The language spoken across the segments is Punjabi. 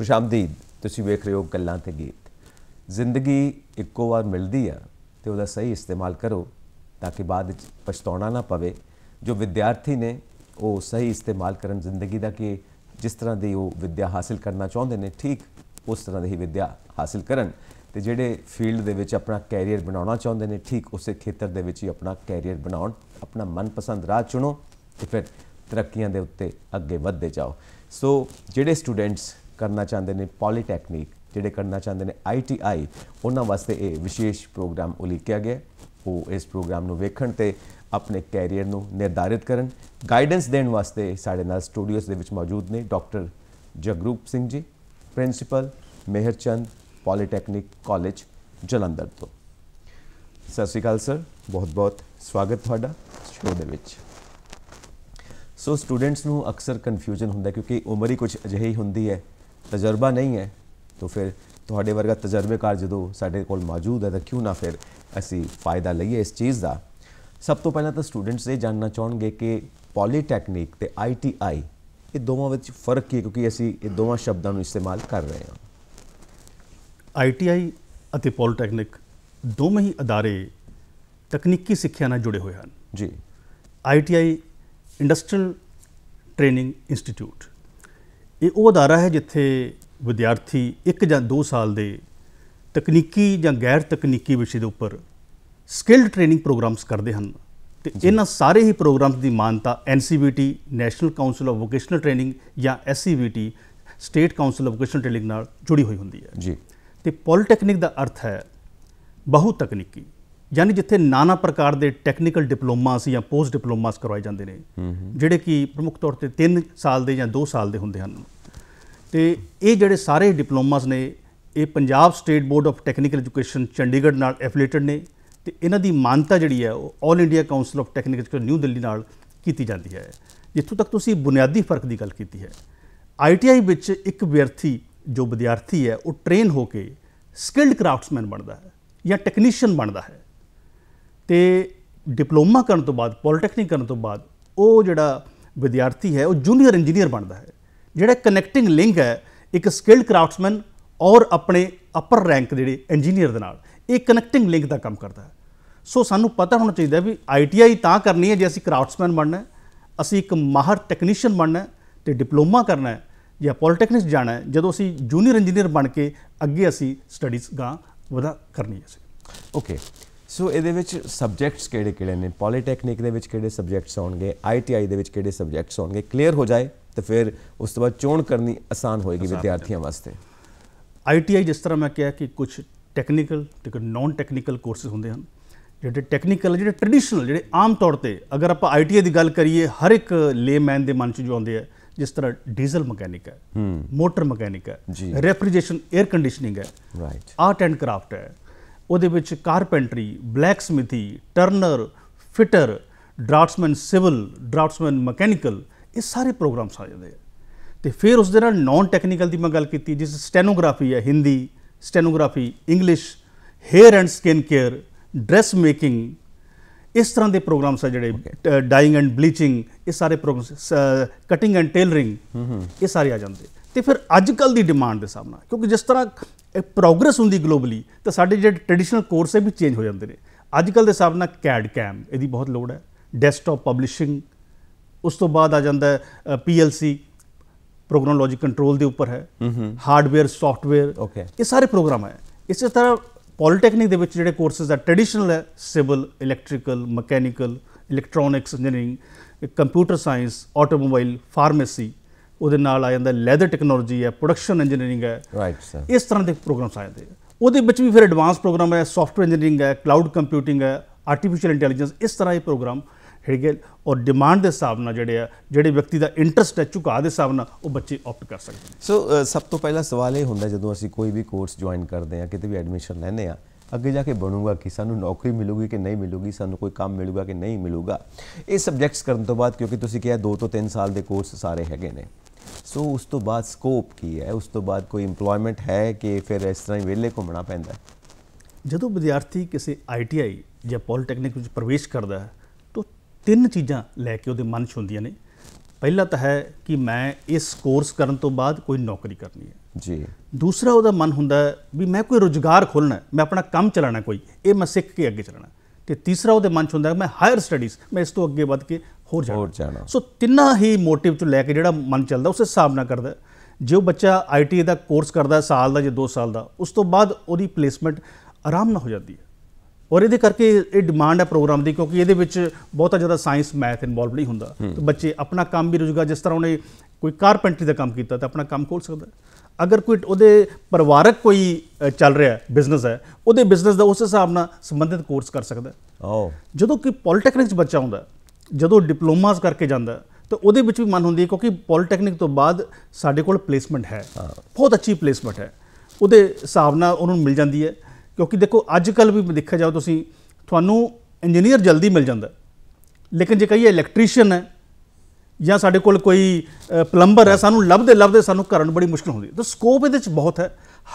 ਖੁਸ਼ਾਮਦੀਦ ਤੁਸੀਂ ਵੇਖ ਰਹੇ ਹੋ ਗੱਲਾਂ ਤੇ ਗੀਤ ਜ਼ਿੰਦਗੀ ਇੱਕੋ ਵਾਰ ਮਿਲਦੀ ਆ ਤੇ ਉਹਦਾ ਸਹੀ ਇਸਤੇਮਾਲ ਕਰੋ ਤਾਂ ਕਿ ਬਾਅਦ ਵਿੱਚ ਪਛਤਾਉਣਾ ਨਾ ਪਵੇ ਜੋ ਵਿਦਿਆਰਥੀ ਨੇ ਉਹ ਸਹੀ ਇਸਤੇਮਾਲ ਕਰਨ ਜ਼ਿੰਦਗੀ ਦਾ ਕਿ ਜਿਸ ਤਰ੍ਹਾਂ ਦੀ ਉਹ ਵਿਦਿਆ ਹਾਸਲ ਕਰਨਾ ਚਾਹੁੰਦੇ ਨੇ ਠੀਕ ਉਸ ਤਰ੍ਹਾਂ ਦੀ ਵਿਦਿਆ ਹਾਸਲ ਕਰਨ ਤੇ ਜਿਹੜੇ ਫੀਲਡ ਦੇ ਵਿੱਚ ਆਪਣਾ ਕੈਰੀਅਰ ਬਣਾਉਣਾ ਚਾਹੁੰਦੇ ਨੇ ਠੀਕ ਉਸੇ ਖੇਤਰ ਦੇ ਵਿੱਚ ਹੀ ਆਪਣਾ ਕੈਰੀਅਰ ਬਣਾਉਣ ਆਪਣਾ ਮਨਪਸੰਦ ਰਾਹ ਚੁਣੋ ਤੇ ਫਿਰ ਤਰੱਕੀਆਂ ਦੇ ਉੱਤੇ ਅੱਗੇ ਵਧਦੇ ਜਾਓ ਸੋ ਜਿਹੜੇ ਸਟੂਡੈਂਟਸ ਕਰਨਾ ਚਾਹੁੰਦੇ ਨੇ ਪੋਲੀਟੈਕਨਿਕ ਜਿਹੜੇ ਕਰਨਾ ਚਾਹੁੰਦੇ ਨੇ ਆਈਟੀਆਈ ਉਹਨਾਂ ਵਾਸਤੇ ਇਹ ਵਿਸ਼ੇਸ਼ ਪ੍ਰੋਗਰਾਮ ਉਲੀਕਿਆ ਗਿਆ ਉਹ ਇਸ ਪ੍ਰੋਗਰਾਮ ਨੂੰ ਵੇਖਣ ਤੇ ਆਪਣੇ ਕੈਰੀਅਰ ਨੂੰ ਨਿਰਧਾਰਿਤ ਕਰਨ ਗਾਈਡੈਂਸ ਦੇਣ ਵਾਸਤੇ ਸਾਡੇ ਨਾਲ ਸਟੂਡੀਓਜ਼ ਦੇ ਵਿੱਚ ਮੌਜੂਦ ਨੇ doctor Jagroop Singh ji principal Chand polytechnic college Jalandhar ਤੋਂ ਸਤਿ ਸ਼੍ਰੀ ਅਕਾਲ ਸਰ ਬਹੁਤ-ਬਹੁਤ ਸਵਾਗਤ ਤੁਹਾਡਾ ਸ਼ੋਅ ਦੇ ਵਿੱਚ ਸੋ ਸਟੂਡੈਂਟਸ ਨੂੰ ਅਕਸਰ ਕਨਫਿਊਜ਼ਨ ਹੁੰਦਾ ਕਿਉਂਕਿ ਉਮਰ ਹੀ ਕੁਝ ਅਜਿਹੀ ਹੁੰਦੀ ਹੈ ਤਜਰਬਾ ਨਹੀਂ ਹੈ ਤਾਂ ਫਿਰ ਤੁਹਾਡੇ ਵਰਗਾ ਤਜਰਬੇਕਾਰ ਜਦੋਂ ਸਾਡੇ ਕੋਲ ਮੌਜੂਦ ਹੈ ਤਾਂ ਕਿਉਂ ਨਾ ਫਿਰ ਅਸੀਂ ਫਾਇਦਾ ਲਈਏ ਇਸ ਚੀਜ਼ ਦਾ ਸਭ ਤੋਂ ਪਹਿਲਾਂ ਤਾਂ ਸਟੂਡੈਂਟਸ ਇਹ ਜਾਣਨਾ ਚਾਹਣਗੇ ਕਿ ਪੋਲੀਟੈਕਨਿਕ ਤੇ ਆਈਟੀਆਈ ਇਹ ਦੋਵਾਂ ਵਿੱਚ ਫਰਕ ਕੀ ਹੈ ਕਿਉਂਕਿ ਅਸੀਂ ਇਹ ਦੋਵਾਂ ਸ਼ਬਦਾਂ ਨੂੰ ਇਸਤੇਮਾਲ ਕਰ ਰਹੇ ਹਾਂ ਆਈਟੀਆਈ ਅਤੇ ਪੋਲੀਟੈਕਨਿਕ ਦੋਵੇਂ ਹੀ ادارے ਤਕਨੀਕੀ ਸਿੱਖਿਆ ਨਾਲ ਜੁੜੇ ਹੋਏ ਹਨ ਜੀ ਆਈਟੀਆਈ ਇੰਡਸਟਰੀਅਲ ਟ੍ਰੇਨਿੰਗ ਇੰਸਟੀਚਿਊਟ ਇਹ ਉਹ ਅਦਾਰਾ ਹੈ ਜਿੱਥੇ ਵਿਦਿਆਰਥੀ 1 ਜਾਂ 2 ਸਾਲ ਦੇ ਤਕਨੀਕੀ ਜਾਂ ਗੈਰ ਤਕਨੀਕੀ ਵਿਸ਼ੇ ਦੇ ਉੱਪਰ ਸਕਿੱਲ ਟ੍ਰੇਨਿੰਗ ਪ੍ਰੋਗਰਾਮਸ ਕਰਦੇ ਹਨ ਤੇ ਇਹਨਾਂ ਸਾਰੇ ਹੀ ਪ੍ਰੋਗਰਾਮਸ ਦੀ ਮਾਨਤਾ NCVT national council of vocational training ਜਾਂ SCVT state council of vocational training ਨਾਲ ਜੁੜੀ ਹੋਈ ਹੁੰਦੀ ਹੈ ਜੀ ਤੇ ਪੋਲੀਟੈਕਨਿਕ ਦਾ ਅਰਥ ਹੈ ਬਹੁ ਤਕਨੀਕੀ ਯਾਨੀ ਜਿੱਥੇ ਨਾਨਾ ਪ੍ਰਕਾਰ ਦੇ ਟੈਕਨੀਕਲ ਡਿਪਲੋਮਾਸ ਜਾਂ ਪੋਸਟ ਡਿਪਲੋਮਾਸ ਕਰਵਾਏ ਜਾਂਦੇ ਨੇ ਜਿਹੜੇ ਕਿ ਪ੍ਰਮੁੱਖ ਤੌਰ ਤੇ 3 ਸਾਲ ਦੇ ਜਾਂ 2 ਸਾਲ ਦੇ ਹੁੰਦੇ ਹਨ ਤੇ ਇਹ ਜਿਹੜੇ ਸਾਰੇ ਡਿਪਲੋਮਾਸ ਨੇ ਇਹ Punjab state board of technical education Chandigarh ਨਾਲ ਐਫੀਲੀਏਟਡ ਨੇ ਤੇ ਇਹਨਾਂ ਦੀ ਮਾਨਤਾ ਜਿਹੜੀ ਹੈ ਉਹ 올 India council of technical education New Delhi ਨਾਲ ਕੀਤੀ ਜਾਂਦੀ ਹੈ ਜਿੱਥੋਂ ਤੱਕ ਤੁਸੀਂ ਬੁਨਿਆਦੀ ਫਰਕ ਦੀ ਗੱਲ ਕੀਤੀ ਹੈ ਆਈਟੀਆਈ ਵਿੱਚ ਇੱਕ ਵਿਅਰਥੀ ਜੋ ਵਿਦਿਆਰਥੀ ਹੈ ਉਹ ਟ੍ਰੇਨ ਹੋ ਕੇ ਸਕਿਲਡ ਕਰਾਫਟਸਮੈਨ ਬਣਦਾ ਹੈ ਜਾਂ ਟੈਕਨੀਸ਼ੀਅਨ ਬਣਦਾ ਹੈ ਤੇ ਡਿਪਲੋਮਾ ਕਰਨ ਤੋਂ ਬਾਅਦ ਪੋਲੀਟੈਕਨਿਕ ਕਰਨ ਤੋਂ ਬਾਅਦ ਉਹ ਜਿਹੜਾ ਵਿਦਿਆਰਥੀ ਹੈ ਉਹ ਜੂਨੀਅਰ ਇੰਜੀਨੀਅਰ ਬਣਦਾ ਹੈ ਜਿਹੜਾ ਕਨੈਕਟਿੰਗ ਲਿੰਕ ਹੈ ਇੱਕ ਸਕਿਲਡ ਕਰਾਫਟਸਮੈਨ ਔਰ ਆਪਣੇ ਅਪਰ ਰੈਂਕ ਦੇ ਜਿਹੜੇ ਇੰਜੀਨੀਅਰ ਦੇ ਨਾਲ ਇਹ ਕਨੈਕਟਿੰਗ ਲਿੰਕ ਦਾ ਕੰਮ ਕਰਦਾ ਹੈ ਸੋ ਸਾਨੂੰ ਪਤਾ ਹੋਣਾ ਚਾਹੀਦਾ ਵੀ ਆਈਟੀਆਈ ਤਾਂ ਕਰਨੀ ਹੈ ਜੇ ਅਸੀਂ ਕਰਾਫਟਸਮੈਨ ਬਣਨਾ ਅਸੀਂ ਇੱਕ ਮਾਹਰ ਟੈਕਨੀਸ਼ੀਅਨ ਬਣਨਾ ਤੇ ਡਿਪਲੋਮਾ ਕਰਨਾ ਹੈ ਜਾਂ ਪੋਲੀਟੈਕਨਿਕਸ ਜਾਣਾ ਹੈ ਜਦੋਂ ਅਸੀਂ ਜੂਨੀਅਰ ਇੰਜੀਨੀਅਰ ਬਣ ਕੇ ਅੱਗੇ ਅਸੀਂ ਸਟੱਡੀਜ਼ ਗਾ ਵਧਾ ਕਰਨੀ ਹੈ ਓਕੇ ਸੋ ਇਹਦੇ ਵਿੱਚ ਸਬਜੈਕਟਸ ਕਿਹੜੇ ਕਿਹੜੇ ਨੇ ਪੋਲੀਟੈਕਨਿਕ ਦੇ ਵਿੱਚ ਕਿਹੜੇ ਸਬਜੈਕਟਸ ਆਉਣਗੇ ਆਈਟੀਆਈ ਦੇ ਵਿੱਚ ਕਿਹੜੇ ਸਬਜੈਕਟਸ ਆਉਣਗੇ ਕਲੀਅਰ ਹੋ ਜਾਏ ਤਾਂ ਫਿਰ ਉਸ ਤੋਂ ਬਾਅਦ ਚੋਣ ਕਰਨੀ ਆਸਾਨ ਹੋਏਗੀ ਵਿਦਿਆਰਥੀਆਂ ਵਾਸਤੇ ਆਈਟੀਆਈ ਜਿਸ ਤਰ੍ਹਾਂ ਮੈਂ ਕਿਹਾ ਕਿ ਕੁਝ ਟੈਕਨੀਕਲ ਤੇ ਕੁਝ ਨਾਨ ਟੈਕਨੀਕਲ ਕੋਰਸਸ ਹੁੰਦੇ ਹਨ ਜਿਹੜੇ ਟੈਕਨੀਕਲ ਜਿਹੜੇ ਟ੍ਰੈਡੀਸ਼ਨਲ ਜਿਹੜੇ ਆਮ ਤੌਰ ਤੇ ਅਗਰ ਆਪਾਂ ਆਈਟੀਆਈ ਦੀ ਗੱਲ ਕਰੀਏ ਹਰ ਇੱਕ ਲੇਮੈਨ ਦੇ ਮਨ 'ਚ ਜੋ ਆਉਂਦੇ ਆ ਜਿਸ ਤਰ੍ਹਾਂ ਡੀਜ਼ਲ ਮਕੈਨਿਕ ਹੈ ਮੋਟਰ ਮਕੈਨਿਕ ਹੈ ਰੈਫਰੀਜਰੇਸ਼ਨ 에ਅਰ ਕੰਡੀਸ਼ਨਿੰਗ ਹੈ ਆਰਟ ਐਂਡ ਕਰਾਫਟ ਹੈ ਉਹਦੇ ਵਿੱਚ carpentry blacksmithy turner fitter draughtsman civil draughtsman mechanical ਇਹ ਸਾਰੇ ਪ੍ਰੋਗਰਾਮਸ ਆ ਜਾਂਦੇ ਆ ਤੇ ਫਿਰ ਉਸ ਦੇ ਨਾਲ ਨਾਨ ਟੈਕਨੀਕਲ ਦੀ ਮੈਂ ਗੱਲ ਕੀਤੀ ਜਿਸ ਸਟੈਨੋਗ੍ਰਾਫੀ ਹੈ Hindi stenography English hair and skin care dress making ਇਸ ਤਰ੍ਹਾਂ ਦੇ ਪ੍ਰੋਗਰਾਮਸ ਆ ਜਿਹੜੇ ਡਾਈਂਗ ਐਂਡ ਬਲੀਚਿੰਗ ਇਹ ਸਾਰੇ ਪ੍ਰੋਗਰਾਮਸ ਕਟਿੰਗ ਐਂਡ ਟੇਲਰਿੰਗ ਇਹ ਸਾਰੇ ਆ ਜਾਂਦੇ ਤੇ ਫਿਰ ਅੱਜ ਕੱਲ ਦੀ ਡਿਮਾਂਡ ਦੇ ਸਾਹਮਣੇ ਕਿਉਂਕਿ ਜਿਸ ਤਰ੍ਹਾਂ ਪ੍ਰੋਗਰੈਸ ਹੁੰਦੀ ਗਲੋਬਲੀ ਤਾਂ ਸਾਡੇ ਜਿਹੜੇ ਟ੍ਰੈਡੀਸ਼ਨਲ ਕੋਰਸ ਵੀ ਚੇਂਜ ਹੋ ਜਾਂਦੇ ਨੇ ਅੱਜ ਕੱਲ ਦੇ ਸਾਹਮਣੇ ਕੈਡ ਕੈਮ ਇਹਦੀ ਬਹੁਤ ਲੋੜ ਹੈ ਡੈਸਕਟਾਪ ਪਬਲਿਸ਼ਿੰਗ ਉਸ ਤੋਂ ਬਾਅਦ ਆ ਜਾਂਦਾ ਹੈ ਪੀਐਲਸੀ ਪ੍ਰੋਗਰਾਮ ਲੌਜੀਕ ਕੰਟਰੋਲ ਦੇ ਉੱਪਰ ਹੈ ਹਾਰਡਵੇਅਰ ਸੌਫਟਵੇਅਰ ਇਹ ਸਾਰੇ ਪ੍ਰੋਗਰਾਮ ਹੈ ਇਸੇ ਤਰ੍ਹਾਂ ਪੋਲੀਟੈਕਨਿਕ ਦੇ ਵਿੱਚ ਜਿਹੜੇ ਕੋਰਸਸ ਆ ਟ੍ਰੈਡੀਸ਼ਨਲ ਹੈ civil electrical mechanical electronics engineering computer science automobile pharmacy ਉਹਦੇ ਨਾਲ ਆ ਜਾਂਦਾ ਲੈਦਰ ਟੈਕਨੋਲੋਜੀ ਹੈ ਪ੍ਰੋਡਕਸ਼ਨ ਇੰਜੀਨੀਅਰਿੰਗ ਹੈ ਰਾਈਟ ਸਰ ਇਸ ਤਰ੍ਹਾਂ ਦੇ ਪ੍ਰੋਗਰਾਮਸ ਆ ਜਾਂਦੇ ਉਹਦੇ ਵਿੱਚ ਵੀ ਫਿਰ ਐਡਵਾਂਸ ਪ੍ਰੋਗਰਾਮ ਹੈ ਸੌਫਟਵੇਅਰ ਇੰਜੀਨੀਅਰਿੰਗ ਹੈ ਕਲਾਊਡ ਕੰਪਿਊਟਿੰਗ ਹੈ ਆਰਟੀਫੀਸ਼ੀਅਲ ਇੰਟੈਲੀਜੈਂਸ ਇਸ ਤਰ੍ਹਾਂ ਦੇ ਪ੍ਰੋਗਰਾਮ ਹੈਗੇ ਔਰ ਡਿਮਾਂਡ ਦੇ ਹਿਸਾਬ ਨਾਲ ਜਿਹੜੇ ਆ ਜਿਹੜੇ ਵਿਅਕਤੀ ਦਾ ਇੰਟਰਸਟ ਹੈ ਝੁਕਾ ਦੇ ਹਿਸਾਬ ਨਾਲ ਉਹ ਬੱਚੇ ਆਪਟ ਕਰ ਸਕਦੇ ਸੋ ਸਭ ਤੋਂ ਪਹਿਲਾ ਸਵਾਲ ਇਹ ਹੁੰਦਾ ਜਦੋਂ ਅਸੀਂ ਕੋਈ ਵੀ ਕੋਰਸ ਜੁਆਇਨ ਕਰਦੇ ਆ ਕਿਤੇ ਵੀ ਐਡਮਿਸ਼ਨ ਲੈਂਦੇ ਆ ਅੱਗੇ ਜਾ ਕੇ ਬਣੂਗਾ ਕਿ ਸਾਨੂੰ ਨੌਕਰੀ ਮਿਲੂਗੀ ਕਿ ਨਹੀਂ ਮਿਲੂਗੀ ਸਾਨੂੰ ਕੋਈ ਕੰਮ ਮਿਲੂਗਾ ਕਿ ਨਹੀਂ ਮਿਲੂਗਾ ਇਹ ਸਬਜੈਕਟਸ ਕਰਨ ਤੋਂ ਬਾਅਦ ਕਿਉਂਕਿ ਤੁਸੀਂ ਕਿਹਾ 2 ਤੋਂ 3 ਸਾਲ ਦੇ ਕੋਰਸ ਸਾਰੇ ਹੈਗੇ ਨੇ ਸੋ ਉਸ ਤੋਂ ਬਾਅਦ ਸਕੋਪ ਕੀ ਹੈ ਉਸ ਤੋਂ ਬਾਅਦ ਕੋਈ EMPLOYMENT ਹੈ ਕਿ ਫਿਰ ਇਸ ਤਰ੍ਹਾਂ ਹੀ ਵਿਹਲੇ ਘੁੰਮਣਾ ਪੈਂਦਾ ਜਦੋਂ ਵਿਦਿਆਰਥੀ ਕਿਸੇ ਆਈਟੀਆਈ ਜਾਂ ਪੋਲੀਟੈਕਨਿਕ ਵਿੱਚ ਪ੍ਰਵੇਸ਼ ਕਰਦਾ ਹੈ ਤਾਂ ਤਿੰਨ ਚੀਜ਼ਾਂ ਲੈ ਕੇ ਉਹਦੇ ਮਨ 'ਚ ਹੁੰਦੀਆਂ ਨੇ ਪਹਿਲਾ ਤਾਂ ਹੈ ਕਿ ਮੈਂ ਇਸ ਕੋਰਸ ਕਰਨ ਤੋਂ ਬਾਅਦ ਕੋਈ ਨੌਕਰੀ ਕਰਨੀ ਹੈ ਜੀ ਦੂਸਰਾ ਉਹਦਾ ਮਨ ਹੁੰਦਾ ਵੀ ਮੈਂ ਕੋਈ ਰੋਜ਼ਗਾਰ ਖੋਲਣਾ ਮੈਂ ਆਪਣਾ ਕੰਮ ਚਲਾਣਾ ਕੋਈ ਇਹ ਮੈਂ ਸਿੱਖ ਕੇ ਅੱਗੇ ਚਲਾਣਾ ਤੇ ਤੀਸਰਾ ਉਹਦੇ ਮਨ 'ਚ ਹੁੰਦਾ ਮੈਂ ਹਾਇਰ ਸਟੱਡੀਜ਼ ਮੈਂ ਇਸ ਤੋਂ ਅੱਗੇ ਵੱਧ ਕੇ ਹੋਰ ਜਾਣਾ ਸੋ ਤਿੰਨਾਂ ਹੀ ਮੋਟਿਵ ਤੋਂ ਲੈ ਕੇ ਜਿਹੜਾ ਮਨ ਚੱਲਦਾ ਉਸੇ ਹਿਸਾਬ ਨਾਲ ਕਰਦਾ ਜੇ ਉਹ ਬੱਚਾ ਆਈਟੀ ਦਾ ਕੋਰਸ ਕਰਦਾ ਸਾਲ ਦਾ ਜਾਂ 2 ਸਾਲ ਦਾ ਉਸ ਤੋਂ ਬਾਅਦ ਉਹਦੀ ਪਲੇਸਮੈਂਟ ਆਰਾਮ ਨਾਲ ਹੋ ਜਾਂਦੀ ਹੈ ਔਰ ਇਹਦੇ ਕਰਕੇ ਇਹ ਡਿਮਾਂਡ ਹੈ ਪ੍ਰੋਗਰਾਮ ਦੀ ਕਿਉਂਕਿ ਇਹਦੇ ਵਿੱਚ ਬਹੁਤਾ ਜ਼ਿਆਦਾ ਸਾਇੰਸ ਮੈਥ ਇਨਵੋਲਵ ਨਹੀਂ ਹੁੰਦਾ ਤੇ ਬੱਚੇ ਆਪਣਾ ਕੰਮ ਵੀ ਰੁਜ਼ਗਾਰ ਜਿਸ ਤਰ੍ਹਾਂ ਉਹਨੇ ਕੋਈ ਕਾਰਪੈਂਟਰੀ ਦਾ ਕੰਮ ਕੀਤਾ ਤਾਂ ਆਪਣਾ ਕੰਮ ਖੋਲ ਸਕਦਾ ਅਗਰ ਕੋਈ ਉਹਦੇ ਪਰਿਵਾਰਕ ਕੋਈ ਚੱਲ ਰਿਹਾ ਬਿਜ਼ਨਸ ਹੈ ਉਹਦੇ ਬਿਜ਼ਨਸ ਦਾ ਉਸ ਹਿਸਾਬ ਨਾਲ ਸੰਬੰਧਿਤ ਕੋਰਸ ਕਰ ਸਕਦਾ ਜਦੋਂ ਕਿ ਪੋਲੀਟੈਕਨਿਕ ਚ ਬੱਚਾ ਹੁੰਦਾ ਜਦੋਂ ਡਿਪਲੋਮਾਸ ਕਰਕੇ ਜਾਂਦਾ ਤਾਂ ਉਹਦੇ ਵਿੱਚ ਵੀ ਮਨ ਹੁੰਦੀ ਹੈ ਕਿਉਂਕਿ ਪੋਲੀਟੈਕਨਿਕ ਤੋਂ ਬਾਅਦ ਸਾਡੇ ਕੋਲ ਪਲੇਸਮੈਂਟ ਹੈ ਬਹੁਤ ਅੱਛੀ ਪਲੇਸਮੈਂਟ ਹੈ ਉਹਦੇ ਹਿਸਾਬ ਨਾਲ ਉਹਨਾਂ ਨੂੰ ਮਿਲ ਜਾਂਦੀ ਹੈ ਕਿਉਂਕਿ ਦੇਖੋ ਅੱਜ ਕੱਲ ਵੀ ਦੇਖਿਆ ਜਾਓ ਤੁਸੀਂ ਤੁਹਾਨੂੰ ਇੰਜੀਨੀਅਰ ਜਲਦੀ ਮਿਲ ਜਾਂਦਾ ਲੇਕਿਨ ਜੇ ਕਹੀਏ ਇਲੈਕਟ੍ਰੀਸ਼ੀਅਨ ਹੈ ਜਾਂ ਸਾਡੇ ਕੋਲ ਕੋਈ ਪਲੰਬਰ ਹੈ ਸਾਨੂੰ ਲੱਭਦੇ ਲੱਭਦੇ ਸਾਨੂੰ ਕਰਨ ਬੜੀ ਮੁਸ਼ਕਲ ਹੁੰਦੀ ਹੈ ਤਾਂ ਸਕੋਪ ਇਹਦੇ ਵਿੱਚ ਬਹੁਤ ਹੈ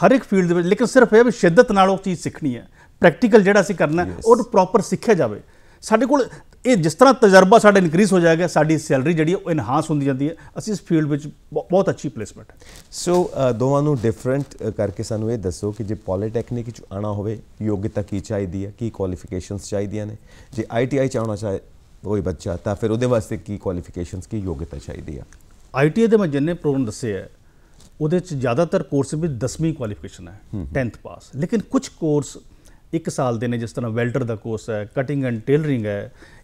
ਹਰ ਇੱਕ ਫੀਲਡ ਦੇ ਵਿੱਚ ਲੇਕਿਨ ਸਿਰਫ ਇਹ ਵੀ ਸ਼ਿੱਦਤ ਨਾਲ ਉਹ ਚੀਜ਼ ਸਿੱਖਣੀ ਹੈ ਪ੍ਰੈਕਟੀਕਲ ਜਿਹੜਾ ਅਸੀਂ ਕਰਨਾ ਉਹ ਪ੍ਰੋਪਰ ਸਿੱਖਿਆ ਜਾਵੇ ਸਾਡੇ ਕੋਲ ਇਹ ਜਿਸ ਤਰ੍ਹਾਂ ਤਜਰਬਾ ਸਾਡਾ ਇਨਕਰੀਸ ਹੋ ਜਾਏਗਾ ਸਾਡੀ ਸੈਲਰੀ ਜਿਹੜੀ ਉਹ ਇਨਹਾਂਸ ਹੁੰਦੀ ਜਾਂਦੀ ਹੈ ਅਸੀਂ ਇਸ ਫੀਲਡ ਵਿੱਚ ਬਹੁਤ ਅੱਛੀ ਪਲੇਸਮੈਂਟ ਹੈ ਸੋ ਦੋਵਾਂ ਨੂੰ ਡਿਫਰੈਂਟ ਕਰਕੇ ਸਾਨੂੰ ਇਹ ਦੱਸੋ ਕਿ ਜੇ ਪੋਲੀਟੈਕਨਿਕ ਚ ਆਣਾ ਹੋਵੇ ਯੋਗਤਾ ਕੀ ਚਾਹੀਦੀ ਹੈ ਕੀ ਕੁਆਲੀਫਿਕੇਸ਼ਨਸ ਚਾਹੀਦੀਆਂ ਨੇ ਜੇ ਆਈਟੀਆਈ ਚ ਆਉਣਾ ਚਾਹੇ ਕੋਈ ਬੱਚਾ ਤਾਂ ਫਿਰ ਉਹਦੇ ਵਾਸਤੇ ਕੀ ਕੁਆਲੀਫਿਕੇਸ਼ਨਸ ਕੀ ਯੋਗਤਾ ਚਾਹੀਦੀ ਆ ਆਈਟੀਆਈ ਦੇ ਮੈਂ ਜਿੰਨੇ ਪ੍ਰੋਗਰਾਮ ਦੱਸੇ ਆ ਉਹਦੇ ਚ ਜ਼ਿਆਦਾਤਰ ਕੋਰਸ ਵਿੱਚ 10ਵੀਂ ਕੁਆਲੀਫਿਕੇਸ਼ਨ ਹੈ 10th ਪਾਸ ਲੇਕਿਨ ਕੁਝ ਕੋਰਸ 1 ਸਾਲ ਦੇ ਨੇ ਜਿਸ ਤਰ੍ਹਾਂ ਵੈਲਡਰ ਦਾ ਕੋਰਸ ਹੈ ਕਟਿੰਗ ਐਂਡ ਟੇਲਰਿੰਗ ਹੈ